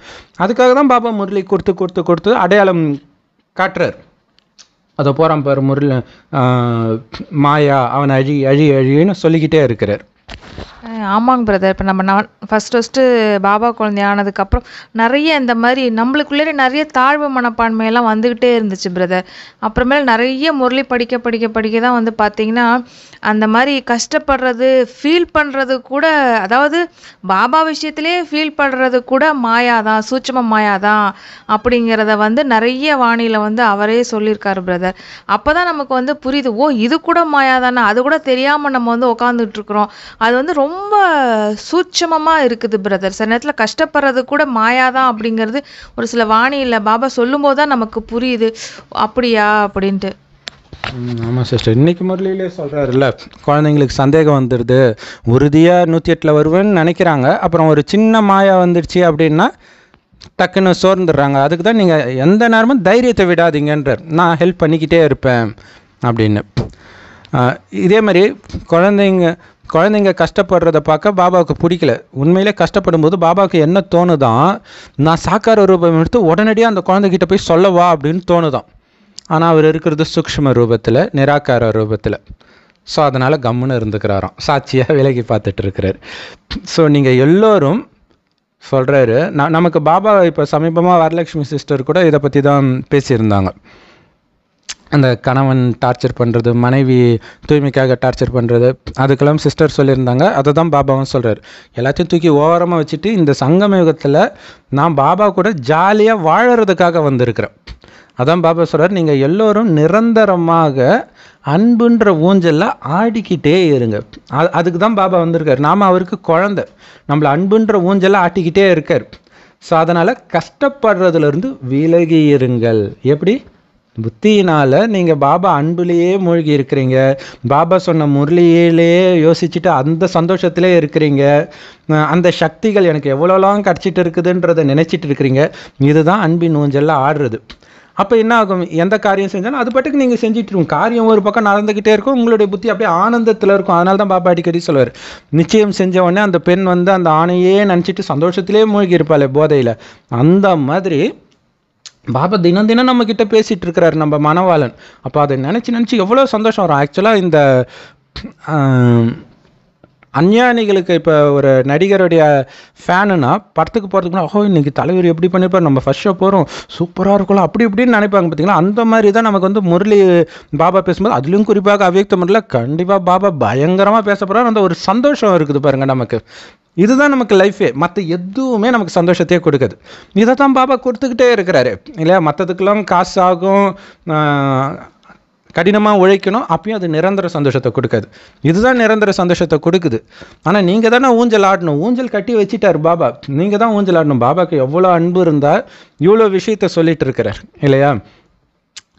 அதுக்காக தான் பாபா முரளி கொடுத்து கொடுத்து கொடுத்து அடையாளம் காட்டுறார் அதை போகிறான் பாரு முரளி மாயா அவனை அழி அழி அழின்னு சொல்லிக்கிட்டே இருக்கிறார் ஆமாங்க பிரதர் இப்போ நம்ம நான் ஃபஸ்ட் ஃபஸ்ட்டு பாபா குழந்தை ஆனதுக்கப்புறம் நிறைய இந்த மாதிரி நம்மளுக்குள்ளே நிறைய தாழ்வு மனப்பான்மையெல்லாம் வந்துக்கிட்டே இருந்துச்சு பிரதர் அப்புறமேல நிறைய முரளி படிக்க படிக்க படிக்க தான் வந்து பார்த்திங்கன்னா அந்த மாதிரி கஷ்டப்படுறது ஃபீல் பண்ணுறது கூட அதாவது பாபா விஷயத்திலே ஃபீல் பண்ணுறது கூட மாயாதான் சூட்சம மாயாதான் அப்படிங்கிறத வந்து நிறைய வாணியில் வந்து அவரே சொல்லியிருக்காரு பிரதர் அப்போ தான் நமக்கு வந்து புரியுது ஓ இது கூட மாயா அது கூட தெரியாமல் நம்ம வந்து உட்காந்துட்ருக்குறோம் அது வந்து ரொம்ப ரொம்ப சூட்சமமாக இருக்குது பிரதர் சில நேரத்தில் கஷ்டப்படுறது கூட மாயா தான் அப்படிங்கிறது ஒரு சில வாணியில் பாபா சொல்லும் போது தான் நமக்கு புரியுது அப்படியா அப்படின்ட்டு ஆமாம் சிஸ்டர் இன்றைக்கி முரளியிலே சொல்கிறாருல்ல குழந்தைங்களுக்கு சந்தேகம் வந்துடுது உறுதியாக நூற்றி எட்டில் வருவேன்னு நினைக்கிறாங்க அப்புறம் ஒரு சின்ன மாயா வந்துடுச்சு அப்படின்னா டக்குன்னு சோர்ந்துடுறாங்க அதுக்கு தான் நீங்கள் எந்த நேரமும் தைரியத்தை விடாதீங்கன்றார் நான் ஹெல்ப் பண்ணிக்கிட்டே இருப்பேன் அப்படின்னு இதே மாதிரி குழந்தைங்க குழந்தைங்க கஷ்டப்படுறத பார்க்க பாபாவுக்கு பிடிக்கல உண்மையிலே கஷ்டப்படும் போது பாபாவுக்கு என்ன தோணுதான் நான் சாக்கார ரூபம் எடுத்து உடனடியாக அந்த குழந்தைகிட்ட போய் சொல்லவா அப்படின்னு தோணுதான் ஆனால் அவர் இருக்கிறது சூக்ஷ்ம ரூபத்தில் நிராகார ரூபத்தில் ஸோ அதனால் கம்முன்னு இருந்துக்கிறாராம் சாட்சியாக விலகி பார்த்துட்டு இருக்கிறார் ஸோ நீங்கள் எல்லோரும் சொல்கிறாரு நான் நமக்கு பாபா இப்போ சமீபமாக வரலட்சுமி சிஸ்டர் கூட இதை பற்றி தான் பேசியிருந்தாங்க அந்த கணவன் டார்ச்சர் பண்ணுறது மனைவி தூய்மைக்காக டார்ச்சர் பண்ணுறது அதுக்கெல்லாம் சிஸ்டர் சொல்லியிருந்தாங்க அதை தான் பாபாவும் சொல்கிறார் எல்லாத்தையும் தூக்கி ஓவரமாக வச்சுட்டு இந்த சங்கம யுகத்தில் நான் பாபா கூட ஜாலியாக வாழறதுக்காக வந்திருக்கிறேன் அதான் பாபா சொல்கிறார் நீங்கள் எல்லோரும் நிரந்தரமாக அன்புன்ற ஊஞ்சலில் ஆடிக்கிட்டே இருங்க அதுக்கு தான் பாபா வந்திருக்கார் நாம் அவருக்கு குழந்த நம்மளை அன்புன்ற ஊஞ்சலில் ஆட்டிக்கிட்டே இருக்கார் ஸோ அதனால் கஷ்டப்படுறதுலேருந்து விலகி இருங்கள் எப்படி புத்தியினால் நீங்கள் பாபா அன்புலேயே மூழ்கி இருக்கிறீங்க பாபா சொன்ன முரளியிலேயே யோசிச்சுட்டு அந்த சந்தோஷத்திலே இருக்கிறீங்க அந்த சக்திகள் எனக்கு எவ்வளோலாம் கிடச்சிட்டு இருக்குதுன்றதை நினச்சிட்டு இருக்கிறீங்க இதுதான் அன்பின் ஊஞ்சலில் ஆடுறது அப்போ என்ன ஆகும் எந்த காரியம் செஞ்சாலும் அது பாட்டுக்கு நீங்கள் செஞ்சுட்டு இருக்கும் காரியம் ஒரு பக்கம் நடந்துக்கிட்டே இருக்கும் உங்களுடைய புத்தி அப்படியே ஆனந்தத்தில் இருக்கும் அதனால தான் பாபா அடிக்கடி சொல்லுவார் நிச்சயம் செஞ்ச உடனே அந்த பெண் வந்து அந்த ஆணையே நினச்சிட்டு சந்தோஷத்திலே மூழ்கி இருப்பாள் போதையில் அந்த மாதிரி பாபா தினம் தினம் நம்மக்கிட்ட பேசிகிட்டு இருக்கிறார் நம்ம மணவாளன் அப்போ அதை நினச்சி நினச்சி எவ்வளோ சந்தோஷம் வரும் ஆக்சுவலாக இந்த அஞ்ஞானிகளுக்கு இப்போ ஒரு நடிகருடைய ஃபேனுன்னா படத்துக்கு போகிறதுக்குனா ஓ இன்றைக்கி தலைவர் எப்படி பண்ணியிருப்பார் நம்ம ஃபர்ஸ்ட் ஷோ போகிறோம் சூப்பராக இருக்கும் அப்படி இப்படின்னு நினைப்பாங்க பார்த்தீங்கன்னா அந்த மாதிரி தான் நமக்கு வந்து முரளி பாபா பேசும்போது அதுலேயும் குறிப்பாக அவ்வியக்த முறையில் கண்டிப்பாக பாபா பயங்கரமாக பேச அந்த ஒரு சந்தோஷம் இருக்குது பாருங்கள் நமக்கு இதுதான் நமக்கு லைஃபே மற்ற எதுவுமே நமக்கு சந்தோஷத்தையே கொடுக்குது இதை தான் பாபா கொடுத்துக்கிட்டே இருக்கிறாரு இல்லையா மற்றதுக்கெல்லாம் காசு ஆகும் கடினமாக உழைக்கணும் அப்பயும் அது நிரந்தர சந்தோஷத்தை கொடுக்காது இதுதான் நிரந்தர சந்தோஷத்தை கொடுக்குது ஆனால் நீங்கள் தானே ஊஞ்சல் ஆடணும் ஊஞ்சல் கட்டி வச்சுட்டார் பாபா நீங்கள் தான் ஊஞ்சல் ஆடணும் பாபாவுக்கு எவ்வளோ அன்பு இருந்தால் இவ்வளோ விஷயத்த சொல்லிகிட்டு இருக்கிறார் இல்லையா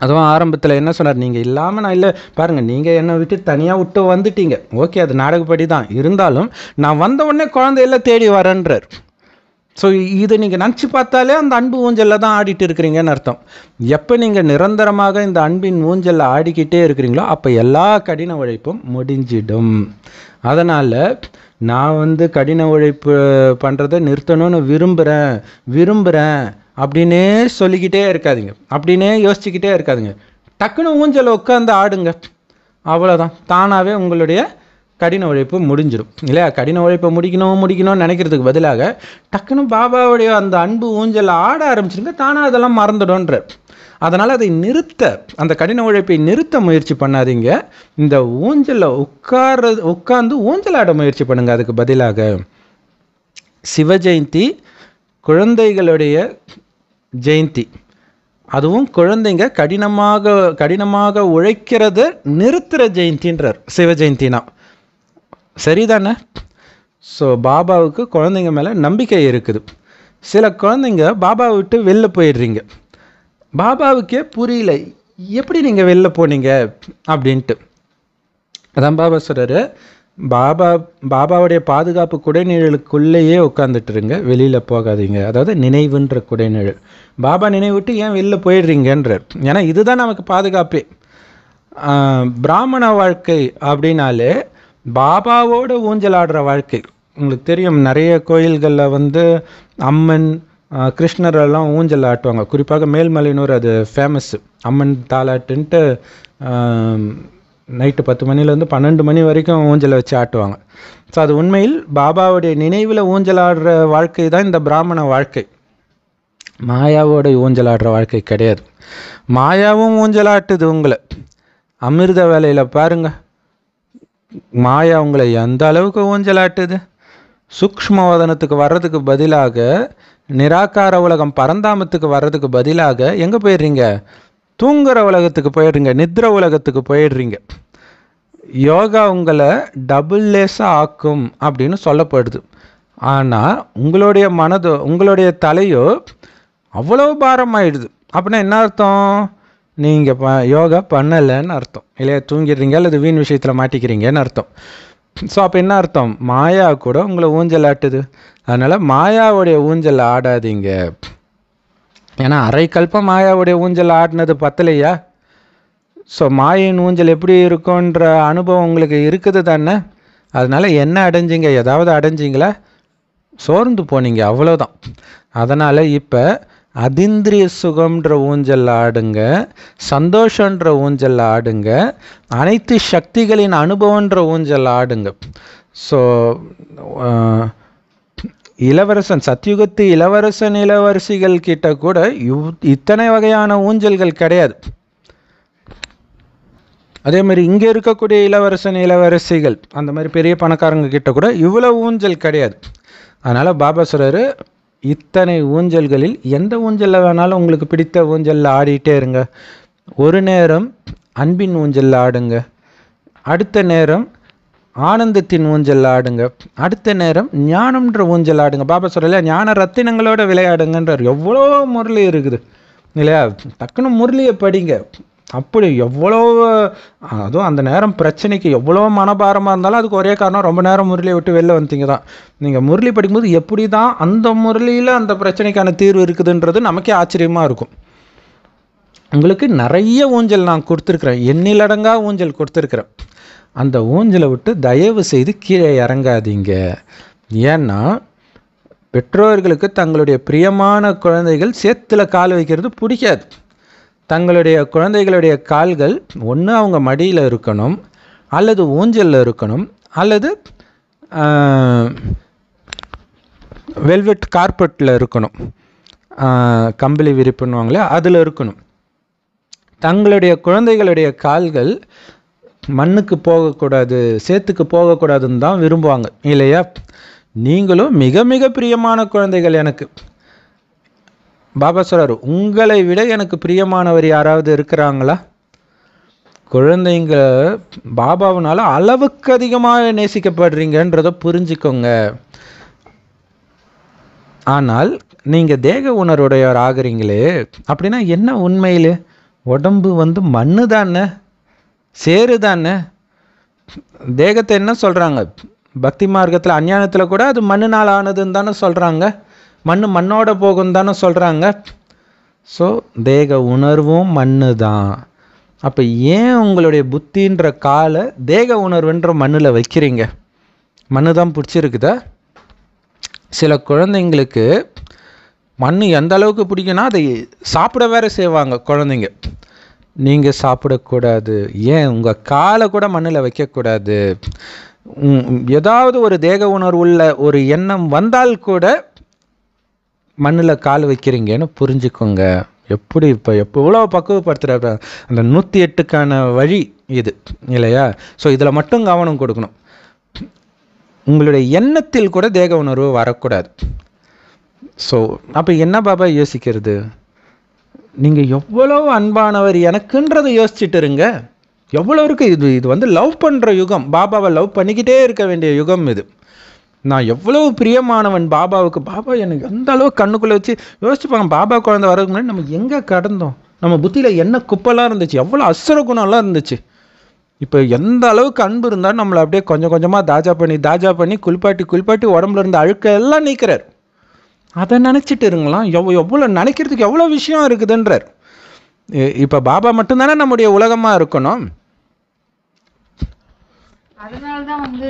அதுவும் ஆரம்பத்தில் என்ன சொன்னார் நீங்கள் இல்லாமல் நான் இல்லை பாருங்கள் நீங்கள் என்னை விட்டு தனியாக விட்டு வந்துட்டீங்க ஓகே அது நாடகப்படி தான் இருந்தாலும் நான் வந்த உடனே குழந்தையெல்லாம் தேடி வரேன்றார் ஸோ இதை நீங்கள் நினச்சி பார்த்தாலே அந்த அன்பு ஊஞ்சலில் தான் ஆடிட்டு இருக்கிறீங்கன்னு அர்த்தம் எப்போ நீங்கள் நிரந்தரமாக இந்த அன்பின் ஊஞ்சலில் ஆடிக்கிட்டே இருக்கிறீங்களோ அப்போ எல்லா கடின உழைப்பும் முடிஞ்சிடும் அதனால் நான் வந்து கடின உழைப்பு பண்ணுறதை நிறுத்தணும்னு விரும்புகிறேன் விரும்புகிறேன் அப்படின்னே சொல்லிக்கிட்டே இருக்காதிங்க அப்படின்னே யோசிச்சுக்கிட்டே இருக்காதுங்க டக்குன்னு ஊஞ்சல் உட்காந்து ஆடுங்க அவ்வளோதான் தானாகவே உங்களுடைய கடின உழைப்பு முடிஞ்சிடும் இல்லையா கடின உழைப்பை முடிக்கணும் முடிக்கணும்னு நினைக்கிறதுக்கு பதிலாக டக்குன்னு பாபாவுடைய அந்த அன்பு ஊஞ்சல் ஆட ஆரம்பிச்சிருங்க தானாக அதெல்லாம் மறந்துடும்ன்ற அதனால் அதை நிறுத்த அந்த கடின உழைப்பை நிறுத்த முயற்சி பண்ணாதீங்க இந்த ஊஞ்சலை உட்கார உட்கார்ந்து ஊஞ்சலாட முயற்சி பண்ணுங்கள் அதுக்கு பதிலாக சிவஜெயந்தி குழந்தைகளுடைய ஜெயந்தி அதுவும் குழந்தைங்க கடினமாக கடினமாக உழைக்கிறத நிறுத்துகிற ஜெயந்தின்றார் சிவ ஜெயந்தினா சரிதானே ஸோ பாபாவுக்கு குழந்தைங்க மேலே நம்பிக்கை இருக்குது சில குழந்தைங்க பாபாவை விட்டு வெளில போயிடுறீங்க பாபாவுக்கே புரியல எப்படி நீங்கள் வெளில போனீங்க அப்படின்ட்டு அதான் பாபா சொல்கிறாரு பாபா பாபாவுடைய பாதுகாப்பு குடைநிழலுக்குள்ளேயே உட்காந்துட்டுருங்க வெளியில் போகாதீங்க அதாவது நினைவுன்ற குடைநிழல் பாபா நினைவிட்டு ஏன் வெளில போயிடுறீங்கன்றார் ஏன்னா இதுதான் நமக்கு பாதுகாப்பே பிராமண வாழ்க்கை அப்படின்னாலே பாபாவோட ஊஞ்சலாடுற வாழ்க்கை உங்களுக்கு தெரியும் நிறைய கோயில்களில் வந்து அம்மன் கிருஷ்ணரெல்லாம் ஊஞ்சல் ஆட்டுவாங்க குறிப்பாக மேல்மலையினூர் அது ஃபேமஸ்ஸு அம்மன் தாலாட்டுன்ட்டு நைட்டு பத்து மணிலேருந்து பன்னெண்டு மணி வரைக்கும் ஊஞ்சலை வச்சு ஆட்டுவாங்க ஸோ அது உண்மையில் பாபாவுடைய நினைவில் ஊஞ்சல் ஆடுற வாழ்க்கை தான் இந்த பிராமண வாழ்க்கை மாயாவோட ஊஞ்சலாடுற வாழ்க்கை கிடையாது மாயாவும் ஊஞ்சலாட்டுது உங்களை அமிர்த வேலையில் பாருங்க மாயா உங்களை எந்த அளவுக்கு ஊஞ்சலாட்டுது சூக்மவதனத்துக்கு வர்றதுக்கு பதிலாக நிராகார உலகம் பரந்தாமத்துக்கு வர்றதுக்கு பதிலாக எங்கே போயிடுறீங்க தூங்குற உலகத்துக்கு போயிடுறீங்க நித்ர உலகத்துக்கு போயிடுறீங்க யோகா உங்களை டபுள் லேஸாக ஆக்கும் அப்படின்னு சொல்லப்படுது ஆனால் உங்களுடைய மனதோ உங்களுடைய தலையோ அவ்வளோ பாரம் ஆயிடுது அப்படின்னா என்ன அர்த்தம் நீங்கள் ப யோகா பண்ணலைன்னு அர்த்தம் இல்லையா தூங்கிடுறீங்க அல்லது வீண் விஷயத்தில் மாட்டிக்கிறீங்கன்னு அர்த்தம் ஸோ அப்போ என்ன அர்த்தம் மாயா கூட உங்களை ஊஞ்சல் ஆட்டுது அதனால் மாயாவுடைய ஊஞ்சல் ஆடாதீங்க ஏன்னா அரைக்கல்பம் மாயாவுடைய ஊஞ்சல் ஆடினது பத்தலையா ஸோ மாயின் ஊஞ்சல் எப்படி இருக்குன்ற அனுபவம் உங்களுக்கு இருக்குது தானே அதனால் என்ன அடைஞ்சிங்க ஏதாவது அடைஞ்சிங்களா சோர்ந்து போனீங்க அவ்வளோதான் அதனால் இப்போ அதிந்திரிய சுகம்ன்ற ஊஞ்சல் ஆடுங்க சந்தோஷன்ற ஊஞ்சல் ஆடுங்க அனைத்து சக்திகளின் அனுபவன்ற ஊஞ்சல் ஆடுங்க ஸோ இளவரசன் சத்தியுகத்து இளவரசன் இளவரசிகள் கிட்ட கூட இத்தனை வகையான ஊஞ்சல்கள் கிடையாது அதே மாதிரி இங்கே இருக்கக்கூடிய இளவரசன் இளவரசிகள் அந்த மாதிரி பெரிய பணக்காரங்க கிட்ட கூட இவ்வளோ ஊஞ்சல் கிடையாது அதனால் பாபா இத்தனை ஊஞ்சல்களில் எந்த ஊஞ்சலில் வேணாலும் உங்களுக்கு பிடித்த ஊஞ்சலில் ஆடிட்டே இருங்க ஒரு நேரம் அன்பின் ஊஞ்சலில் ஆடுங்க அடுத்த நேரம் ஆனந்தத்தின் ஊஞ்சல் ஆடுங்க அடுத்த நேரம் ஞானம்ன்ற ஊஞ்சல் ஆடுங்க பாபா சொல்லல ஞான ரத்தினங்களோட விளையாடுங்கன்றார் எவ்வளோ முரளி இருக்குது இல்லையா டக்குன்னு முரளியை படிங்க அப்படி எவ்வளோ அதுவும் அந்த நேரம் பிரச்சனைக்கு எவ்வளோ மனபாரமாக இருந்தாலும் அதுக்கு ஒரே காரணம் ரொம்ப நேரம் முரளியை விட்டு வெளில வந்தீங்க தான் நீங்கள் முரளி படிக்கும்போது எப்படி தான் அந்த முரளியில் அந்த பிரச்சனைக்கான தீர்வு இருக்குதுன்றது நமக்கே ஆச்சரியமாக இருக்கும் உங்களுக்கு நிறைய ஊஞ்சல் நான் கொடுத்துருக்குறேன் எண்ணிலடங்கா ஊஞ்சல் கொடுத்துருக்குறேன் அந்த ஊஞ்சலை விட்டு தயவு செய்து கீழே இறங்காதீங்க ஏன்னா பெற்றோர்களுக்கு தங்களுடைய பிரியமான குழந்தைகள் சேத்துல கால் வைக்கிறது பிடிக்காது தங்களுடைய குழந்தைகளுடைய கால்கள் ஒன்று அவங்க மடியில் இருக்கணும் அல்லது ஊஞ்சலில் இருக்கணும் அல்லது வெல்வெட் கார்பெட்டில் இருக்கணும் கம்பளி விரிப்புன்னுவாங்களே அதில் இருக்கணும் தங்களுடைய குழந்தைகளுடைய கால்கள் மண்ணுக்கு போகக்கூடாது சேத்துக்கு போகக்கூடாதுன்னு தான் விரும்புவாங்க இல்லையா நீங்களும் மிக மிக பிரியமான குழந்தைகள் எனக்கு பாபா சொல்கிறார் உங்களை விட எனக்கு பிரியமானவர் யாராவது இருக்கிறாங்களா குழந்தைங்க பாபாவனால அளவுக்கு அதிகமாக நேசிக்கப்படுறீங்கன்றதை புரிஞ்சுக்கோங்க ஆனால் நீங்கள் தேக உணர்வுடையவர் ஆகிறீங்களே அப்படின்னா என்ன உண்மையில் உடம்பு வந்து மண்ணு தானே சேரு தானே தேகத்தை என்ன சொல்கிறாங்க பக்தி மார்க்கத்தில் அஞ்ஞானத்தில் கூட அது நாள் ஆனதுன்னு தானே சொல்கிறாங்க மண் மண்ணோட போகும் தானே சொல்கிறாங்க ஸோ தேக உணர்வும் மண்ணு தான் அப்போ ஏன் உங்களுடைய புத்தின்ற காலை தேக உணர்வுன்ற மண்ணில் வைக்கிறீங்க மண்ணு தான் பிடிச்சிருக்குதா சில குழந்தைங்களுக்கு மண் எந்த அளவுக்கு பிடிக்குன்னா அதை சாப்பிட வேற செய்வாங்க குழந்தைங்க நீங்கள் சாப்பிடக்கூடாது ஏன் உங்கள் காலை கூட மண்ணில் வைக்கக்கூடாது ஏதாவது ஒரு தேக உணர்வு உள்ள ஒரு எண்ணம் வந்தால் கூட மண்ணில் கால் வைக்கிறீங்கன்னு புரிஞ்சுக்கோங்க எப்படி இப்போ எப்போ இவ்வளோ பக்குவப்படுத்துகிற அந்த நூற்றி எட்டுக்கான வழி இது இல்லையா ஸோ இதில் மட்டும் கவனம் கொடுக்கணும் உங்களுடைய எண்ணத்தில் கூட தேக உணர்வு வரக்கூடாது ஸோ அப்போ என்ன பாபா யோசிக்கிறது நீங்கள் எவ்வளோ அன்பானவர் எனக்குன்றதை யோசிச்சுட்டு இருங்க எவ்வளோ இருக்குது இது இது வந்து லவ் பண்ணுற யுகம் பாபாவை லவ் பண்ணிக்கிட்டே இருக்க வேண்டிய யுகம் இது நான் எவ்வளோ பிரியமானவன் பாபாவுக்கு பாபா எனக்கு எந்த அளவு கண்ணுக்குள்ளே வச்சு யோசிச்சுப்பாங்க பாபா குழந்தை வரதுக்கு முன்னாடி நம்ம எங்கே கடந்தோம் நம்ம புத்தியில் என்ன குப்பெல்லாம் இருந்துச்சு எவ்வளோ அசுர குணம்லாம் இருந்துச்சு இப்போ எந்த அளவுக்கு அன்பு இருந்தாலும் நம்மளை அப்படியே கொஞ்சம் கொஞ்சமாக தாஜா பண்ணி தாஜா பண்ணி குளிப்பாட்டி குளிப்பாட்டி உடம்புல இருந்த அழுக்க எல்லாம் நீக்கிறார் அதை நினச்சிட்டு இருங்களாம் எவ்வளோ எவ்வளோ நினைக்கிறதுக்கு எவ்வளோ விஷயம் இருக்குதுன்றார் இப்போ பாபா மட்டும்தானே நம்முடைய உலகமாக இருக்கணும் அதனால தான் வந்து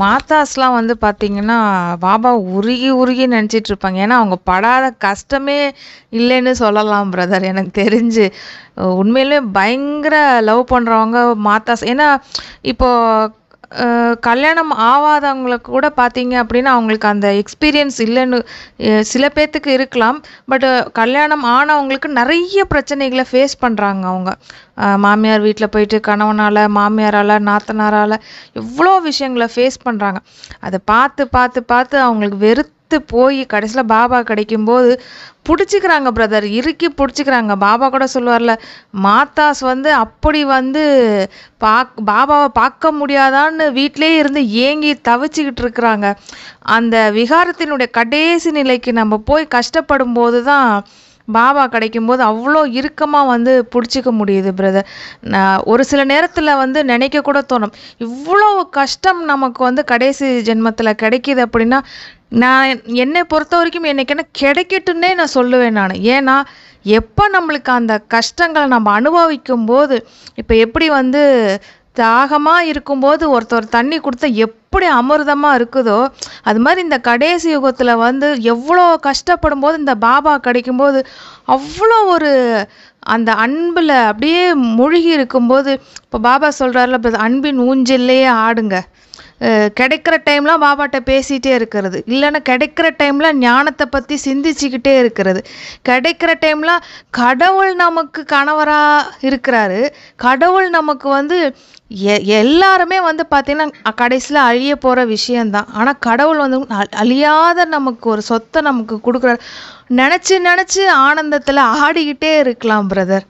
மாதாஸ்லாம் வந்து பார்த்தீங்கன்னா பாபா உருகி உருகி நினச்சிட்டு இருப்பாங்க ஏன்னா அவங்க படாத கஷ்டமே இல்லைன்னு சொல்லலாம் பிரதர் எனக்கு தெரிஞ்சு உண்மையிலே பயங்கர லவ் பண்ணுறவங்க மாதாஸ் ஏன்னா இப்போது கல்யாணம் ஆகாதவங்களுக்கு கூட பார்த்தீங்க அப்படின்னா அவங்களுக்கு அந்த எக்ஸ்பீரியன்ஸ் இல்லைன்னு சில பேர்த்துக்கு இருக்கலாம் பட்டு கல்யாணம் ஆனவங்களுக்கு நிறைய பிரச்சனைகளை ஃபேஸ் பண்ணுறாங்க அவங்க மாமியார் வீட்டில் போயிட்டு கணவனால் மாமியாரால் நாத்தனாரால் எவ்வளோ விஷயங்களை ஃபேஸ் பண்ணுறாங்க அதை பார்த்து பார்த்து பார்த்து அவங்களுக்கு வெறுத்து செத்து போய் கடைசியில் பாபா கிடைக்கும்போது பிடிச்சிக்கிறாங்க பிரதர் இறுக்கி பிடிச்சிக்கிறாங்க பாபா கூட சொல்லுவார்ல மாத்தாஸ் வந்து அப்படி வந்து பாக் பாபாவை பார்க்க முடியாதான்னு வீட்டிலே இருந்து ஏங்கி தவிச்சிக்கிட்டு இருக்கிறாங்க அந்த விகாரத்தினுடைய கடைசி நிலைக்கு நம்ம போய் கஷ்டப்படும் போது தான் பாபா கிடைக்கும்போது அவ்வளோ இறுக்கமாக வந்து பிடிச்சிக்க முடியுது பிரதர் நான் ஒரு சில நேரத்தில் வந்து நினைக்க கூட தோணும் இவ்வளோ கஷ்டம் நமக்கு வந்து கடைசி ஜென்மத்தில் கிடைக்கிது அப்படின்னா நான் என்னை பொறுத்த வரைக்கும் எனக்கு என்ன கிடைக்கட்டுன்னே நான் சொல்லுவேன் நான் ஏன்னா எப்போ நம்மளுக்கு அந்த கஷ்டங்களை நம்ம அனுபவிக்கும் போது இப்போ எப்படி வந்து தாகமாக இருக்கும்போது ஒருத்தர் தண்ணி கொடுத்தா எப்படி அமிர்தமாக இருக்குதோ அது மாதிரி இந்த கடைசி யுகத்தில் வந்து எவ்வளோ கஷ்டப்படும் போது இந்த பாபா கிடைக்கும்போது அவ்வளோ ஒரு அந்த அன்பில் அப்படியே மூழ்கி இருக்கும்போது இப்போ பாபா சொல்கிறாருல அன்பின் ஊஞ்சல்லையே ஆடுங்க கிடைக்கிற டைம்லாம் பாபாட்ட பேசிகிட்டே இருக்கிறது இல்லைன்னா கிடைக்கிற டைமில் ஞானத்தை பற்றி சிந்திச்சுக்கிட்டே இருக்கிறது கிடைக்கிற டைம்லாம் கடவுள் நமக்கு கணவராக இருக்கிறாரு கடவுள் நமக்கு வந்து எ எல்லாருமே வந்து பார்த்திங்கன்னா கடைசியில் அழிய போகிற விஷயந்தான் ஆனால் கடவுள் வந்து அழியாத நமக்கு ஒரு சொத்தை நமக்கு கொடுக்குறாரு நினச்சி நினச்சி ஆனந்தத்தில் ஆடிக்கிட்டே இருக்கலாம் பிரதர்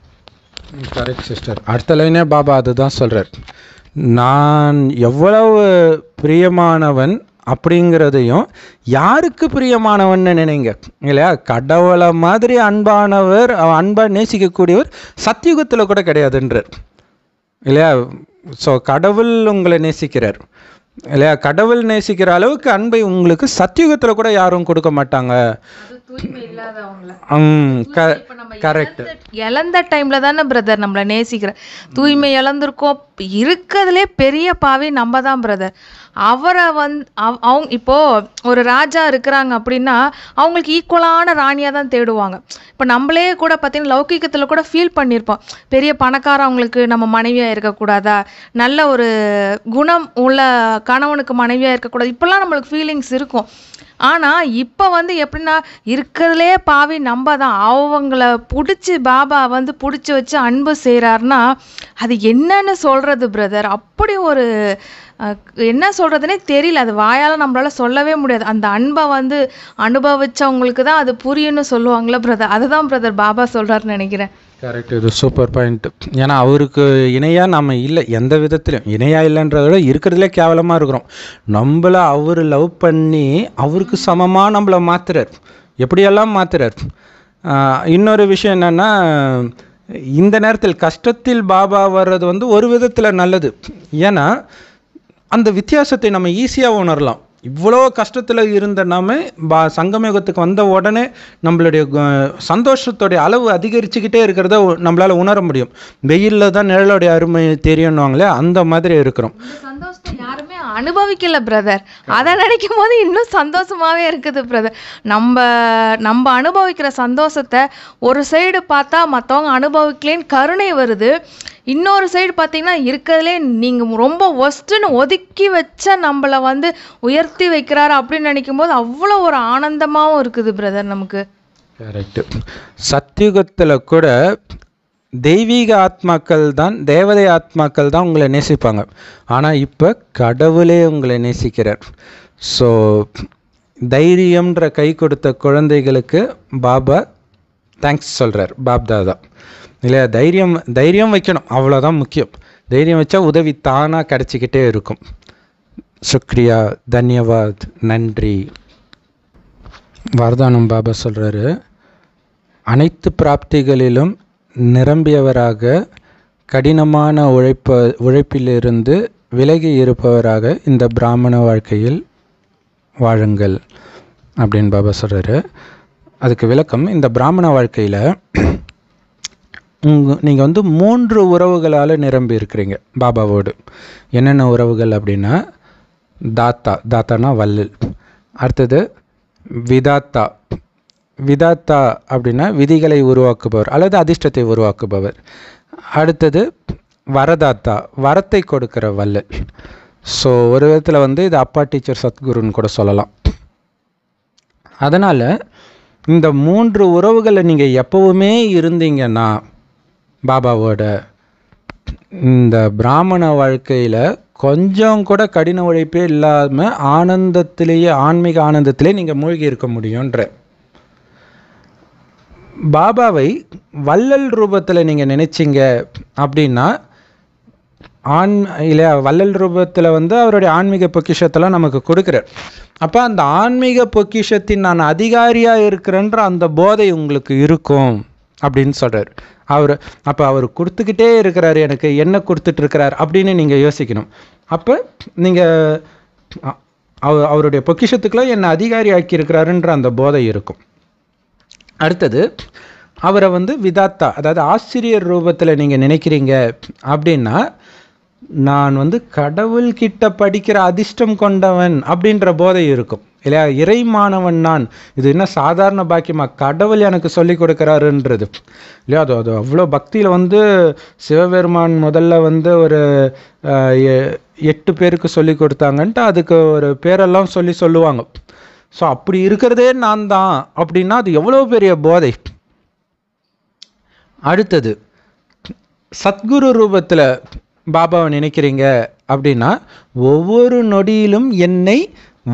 கரெக்ட் சிஸ்டர் அடுத்த லைனே பாபா அதுதான் சொல்கிறார் நான் எவ்வளவு பிரியமானவன் அப்படிங்கிறதையும் யாருக்கு பிரியமானவன்னு நினைங்க இல்லையா கடவுளை மாதிரி அன்பானவர் அன்பை நேசிக்கக்கூடியவர் சத்தியுகத்தில் கூட கிடையாதுன்றார் இல்லையா ஸோ கடவுள் உங்களை நேசிக்கிறார் இல்லையா கடவுள் நேசிக்கிற அளவுக்கு அன்பை உங்களுக்கு சத்தியுகத்தில் கூட யாரும் கொடுக்க மாட்டாங்க கரெக்ட் இழந்த டைம்ல தானே பிரதர் நம்மளை நேசிக்கிற தூய்மை இழந்திருக்கோம் இருக்கிறதுலே பெரிய பாவி நம்ம தான் பிரதர் அவரை வந் அவ் அவங்க இப்போது ஒரு ராஜா இருக்கிறாங்க அப்படின்னா அவங்களுக்கு ஈக்குவலான ராணியாக தான் தேடுவாங்க இப்போ நம்மளே கூட பார்த்தீங்கன்னா லௌகிக்கத்தில் கூட ஃபீல் பண்ணியிருப்போம் பெரிய பணக்காரவங்களுக்கு நம்ம மனைவியாக இருக்கக்கூடாதா நல்ல ஒரு குணம் உள்ள கணவனுக்கு மனைவியாக இருக்கக்கூடாது இப்போல்லாம் நம்மளுக்கு ஃபீலிங்ஸ் இருக்கும் ஆனால் இப்போ வந்து எப்படின்னா இருக்கிறதுலே பாவி நம்ம தான் அவங்கள பிடிச்சி பாபா வந்து பிடிச்சி வச்சு அன்பு செய்கிறாருன்னா அது என்னன்னு சொல்கிறது பிரதர் அப்படி ஒரு என்ன சொல்கிறதுனே தெரியல அது வாயால் நம்மளால் சொல்லவே முடியாது அந்த அன்பை வந்து அனுபவிச்சவங்களுக்கு தான் அது புரியும்னு சொல்லுவாங்களே பிரதர் அதுதான் பிரதர் பாபா சொல்கிறார்னு நினைக்கிறேன் கரெக்ட் இது சூப்பர் பாயிண்ட் ஏன்னா அவருக்கு இணையாக நம்ம இல்லை எந்த விதத்துலையும் இணையாக இல்லைன்றத விட இருக்கிறதுலே கேவலமாக இருக்கிறோம் நம்மளை அவர் லவ் பண்ணி அவருக்கு சமமாக நம்மளை மாற்றுறார் எப்படியெல்லாம் மாற்றுறார் இன்னொரு விஷயம் என்னென்னா இந்த நேரத்தில் கஷ்டத்தில் பாபா வர்றது வந்து ஒரு விதத்தில் நல்லது ஏன்னா அந்த வித்தியாசத்தை நம்ம ஈஸியாக உணரலாம் இவ்வளோ கஷ்டத்தில் இருந்த நாம பா சங்கமயுகத்துக்கு வந்த உடனே நம்மளுடைய சந்தோஷத்துடைய அளவு அதிகரிச்சுக்கிட்டே இருக்கிறத நம்மளால் உணர முடியும் வெயிலில் தான் நிழலுடைய அருமை தெரியணுவாங்களே அந்த மாதிரி இருக்கிறோம் யாருமே அனுபவிக்கல பிரதர் அதை நினைக்கும் போது இன்னும் சந்தோஷமாகவே இருக்குது பிரதர் நம்ம நம்ம அனுபவிக்கிற சந்தோஷத்தை ஒரு சைடு பார்த்தா மற்றவங்க அனுபவிக்கலேன்னு கருணை வருது இன்னொரு சைடு பார்த்தீங்கன்னா இருக்கிறதுலே நீங்கள் ரொம்ப ஒஸ்ட்டுன்னு ஒதுக்கி வச்ச நம்மளை வந்து உயர்த்தி வைக்கிறாரு அப்படின்னு நினைக்கும் போது அவ்வளோ ஒரு ஆனந்தமாகவும் இருக்குது பிரதர் நமக்கு கரெக்டு சத்தியுகத்தில் கூட தெய்வீக ஆத்மாக்கள் தான் தேவதை ஆத்மாக்கள் தான் உங்களை நேசிப்பாங்க ஆனால் இப்போ கடவுளே உங்களை நேசிக்கிறார் ஸோ தைரியம்ன்ற கை கொடுத்த குழந்தைகளுக்கு பாபா தேங்க்ஸ் சொல்கிறார் பாப்தாதா இல்லை தைரியம் தைரியம் வைக்கணும் அவ்வளோதான் முக்கியம் தைரியம் வச்சா உதவி தானாக கிடச்சிக்கிட்டே இருக்கும் சுக்ரியா தன்யவாத் நன்றி வரதானம் பாபா சொல்கிறாரு அனைத்து பிராப்திகளிலும் நிரம்பியவராக கடினமான உழைப்ப உழைப்பிலிருந்து விலகி இருப்பவராக இந்த பிராமண வாழ்க்கையில் வாழுங்கள் அப்படின்னு பாபா சொல்கிறாரு அதுக்கு விளக்கம் இந்த பிராமண வாழ்க்கையில் நீங்கள் வந்து மூன்று உறவுகளால் நிரம்பி இருக்கிறீங்க பாபாவோடு என்னென்ன உறவுகள் அப்படின்னா தாத்தா தாத்தானா வல்லல் அடுத்தது விதாத்தா விதாத்தா அப்படின்னா விதிகளை உருவாக்குபவர் அல்லது அதிர்ஷ்டத்தை உருவாக்குபவர் அடுத்தது வரதாத்தா வரத்தை கொடுக்கிற வல்லல் ஸோ ஒரு விதத்தில் வந்து இது அப்பா டீச்சர் சத்குருன்னு கூட சொல்லலாம் அதனால் இந்த மூன்று உறவுகளை நீங்கள் எப்போவுமே இருந்தீங்கன்னா பாபாவோட இந்த பிராமண வாழ்க்கையில் கொஞ்சம் கூட கடின உழைப்பே இல்லாமல் ஆனந்தத்திலேயே ஆன்மீக ஆனந்தத்திலே நீங்கள் மூழ்கி இருக்க முடியுன்ற பாபாவை வள்ளல் ரூபத்தில் நீங்கள் நினைச்சிங்க அப்படின்னா ஆன் இல்லையா வள்ளல் ரூபத்தில் வந்து அவருடைய ஆன்மீக பொக்கிஷத்தெல்லாம் நமக்கு கொடுக்குறார் அப்போ அந்த ஆன்மீக பொக்கிஷத்தின் நான் அதிகாரியாக இருக்கிறேன்ற அந்த போதை உங்களுக்கு இருக்கும் அப்படின்னு சொல்கிறார் அவர் அப்போ அவர் கொடுத்துக்கிட்டே இருக்கிறார் எனக்கு என்ன கொடுத்துட்டு இருக்கிறார் அப்படின்னு நீங்கள் யோசிக்கணும் அப்போ நீங்கள் அவருடைய பொக்கிஷத்துக்குலாம் என்னை அதிகாரி ஆக்கியிருக்கிறாருன்ற அந்த போதை இருக்கும் அடுத்தது அவரை வந்து விதாத்தா அதாவது ஆசிரியர் ரூபத்தில் நீங்கள் நினைக்கிறீங்க அப்படின்னா நான் வந்து கடவுள்கிட்ட படிக்கிற அதிர்ஷ்டம் கொண்டவன் அப்படின்ற போதை இருக்கும் இல்லையா இறைமானவன் நான் இது என்ன சாதாரண பாக்கியமாக கடவுள் எனக்கு சொல்லி கொடுக்குறாருன்றது இல்லையா அது அது அவ்வளோ பக்தியில் வந்து சிவபெருமான் முதல்ல வந்து ஒரு எட்டு பேருக்கு சொல்லி கொடுத்தாங்கன்ட்டு அதுக்கு ஒரு பேரெல்லாம் சொல்லி சொல்லுவாங்க ஸோ அப்படி இருக்கிறதே நான் தான் அப்படின்னா அது எவ்வளோ பெரிய போதை அடுத்தது சத்குரு ரூபத்தில் பாபாவை நினைக்கிறீங்க அப்படின்னா ஒவ்வொரு நொடியிலும் என்னை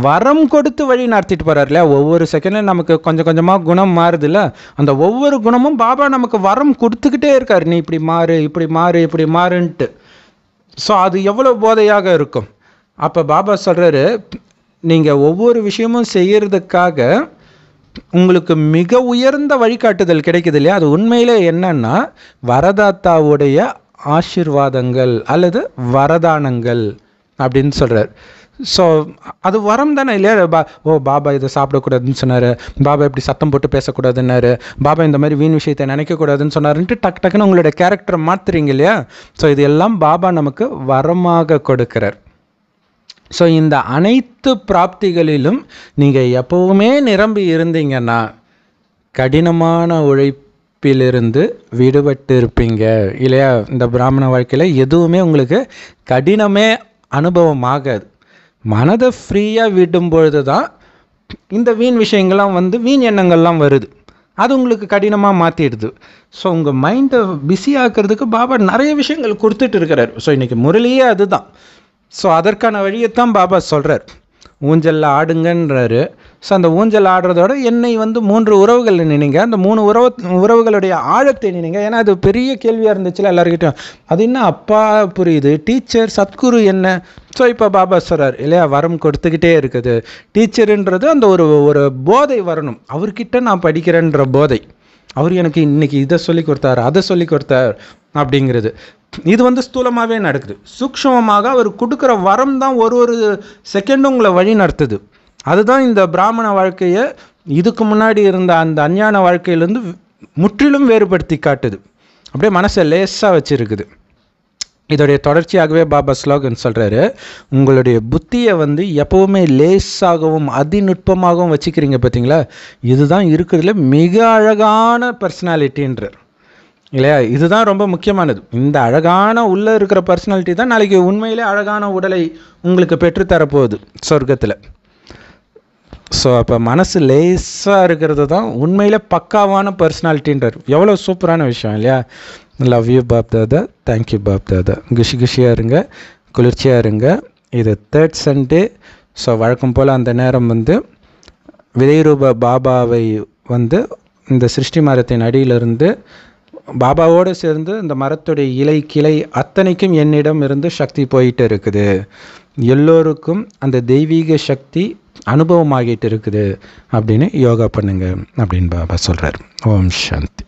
வரம் கொடுத்து வழி நடத்திட்டு இல்லையா ஒவ்வொரு செகண்டும் நமக்கு கொஞ்சம் கொஞ்சமாக குணம் மாறுதுல்ல அந்த ஒவ்வொரு குணமும் பாபா நமக்கு வரம் கொடுத்துக்கிட்டே இருக்கார் நீ இப்படி மாறு இப்படி மாறு இப்படி மாறுன்ட்டு ஸோ அது எவ்வளோ போதையாக இருக்கும் அப்போ பாபா சொல்கிறாரு நீங்கள் ஒவ்வொரு விஷயமும் செய்கிறதுக்காக உங்களுக்கு மிக உயர்ந்த வழிகாட்டுதல் கிடைக்குது இல்லையா அது உண்மையிலே என்னன்னா வரதாத்தாவுடைய ஆசிர்வாதங்கள் அல்லது வரதானங்கள் அப்படின்னு சொல்கிறார் ஸோ அது வரம் தானே இல்லையா பா ஓ பாபா இதை சாப்பிடக்கூடாதுன்னு சொன்னார் பாபா இப்படி சத்தம் போட்டு பேசக்கூடாதுன்னாரு பாபா இந்த மாதிரி வீண் விஷயத்தை நினைக்கக்கூடாதுன்னு சொன்னாருன்ட்டு டக் டக்குன்னு உங்களோட கேரக்டரை மாற்றுறீங்க இல்லையா ஸோ இது எல்லாம் பாபா நமக்கு வரமாக கொடுக்கிறார் ஸோ இந்த அனைத்து பிராப்திகளிலும் நீங்கள் எப்போவுமே நிரம்பி இருந்தீங்கன்னா கடினமான உழைப்பிலிருந்து விடுபட்டு இருப்பீங்க இல்லையா இந்த பிராமண வாழ்க்கையில் எதுவுமே உங்களுக்கு கடினமே அனுபவமாகாது மனதை ஃப்ரீயாக விடும் பொழுது தான் இந்த வீண் விஷயங்கள்லாம் வந்து வீண் எண்ணங்கள்லாம் வருது அது உங்களுக்கு கடினமாக மாற்றிடுது ஸோ உங்கள் மைண்டை பிஸி ஆக்கிறதுக்கு பாபா நிறைய விஷயங்கள் கொடுத்துட்டு இருக்கிறார் ஸோ இன்றைக்கி முரளியே அதுதான் ஸோ அதற்கான வழியைத்தான் பாபா சொல்கிறார் ஊஞ்சலில் ஆடுங்கன்றாரு ஸோ அந்த ஊஞ்சல் ஆடுறதோட என்னை வந்து மூன்று உறவுகள் நினைங்க அந்த மூணு உறவு உறவுகளுடைய ஆழத்தை நினைங்க ஏன்னா அது பெரிய கேள்வியாக இருந்துச்சுல எல்லாருக்கிட்டும் அது என்ன அப்பா புரியுது டீச்சர் சத்குரு என்ன ஸோ இப்போ பாபா சொல்கிறார் இல்லையா வரம் கொடுத்துக்கிட்டே இருக்குது டீச்சருன்றது அந்த ஒரு ஒரு போதை வரணும் அவர்கிட்ட நான் படிக்கிறேன்ற போதை அவர் எனக்கு இன்றைக்கி இதை சொல்லி கொடுத்தார் அதை சொல்லி கொடுத்தார் அப்படிங்கிறது இது வந்து ஸ்தூலமாகவே நடக்குது சூக்ஷமமாக அவர் கொடுக்குற வரம் தான் ஒரு ஒரு செகண்டும் உங்களை வழி நடத்துது அதுதான் இந்த பிராமண வாழ்க்கையை இதுக்கு முன்னாடி இருந்த அந்த அஞ்ஞான வாழ்க்கையிலேருந்து முற்றிலும் வேறுபடுத்தி காட்டுது அப்படியே மனசை லேஸாக வச்சுருக்குது இதோடைய தொடர்ச்சியாகவே பாபா ஸ்லோகன் சொல்கிறாரு உங்களுடைய புத்தியை வந்து எப்போவுமே லேஸாகவும் அதிநுட்பமாகவும் வச்சுக்கிறீங்க பார்த்தீங்களா இதுதான் இருக்கிறதுல மிக அழகான பர்சனாலிட்டின்றார் இல்லையா இதுதான் ரொம்ப முக்கியமானது இந்த அழகான உள்ளே இருக்கிற பர்சனாலிட்டி தான் நாளைக்கு உண்மையிலே அழகான உடலை உங்களுக்கு பெற்றுத்தரப்போகுது சொர்க்கத்தில் ஸோ அப்போ மனசு லேஸாக இருக்கிறது தான் உண்மையில் பக்காவான பர்சனாலிட்டின்றார் எவ்வளோ சூப்பரான விஷயம் இல்லையா love you Bap Dada thank you Bap Dada குஷி குஷியாக இருங்க குளிர்ச்சியாக இருங்க இது தேர்ட் சண்டே ஸோ வழக்கம் போல் அந்த நேரம் வந்து விதைரூப பாபாவை வந்து இந்த சிருஷ்டி மரத்தின் அடியிலிருந்து பாபாவோடு சேர்ந்து இந்த மரத்துடைய இலை கிளை அத்தனைக்கும் என்னிடம் இருந்து சக்தி போயிட்டு இருக்குது எல்லோருக்கும் அந்த தெய்வீக சக்தி அனுபவமாகிட்டு இருக்குது அப்படின்னு யோகா பண்ணுங்க அப்படின்னு பாபா சொல்கிறார் ஓம் சாந்தி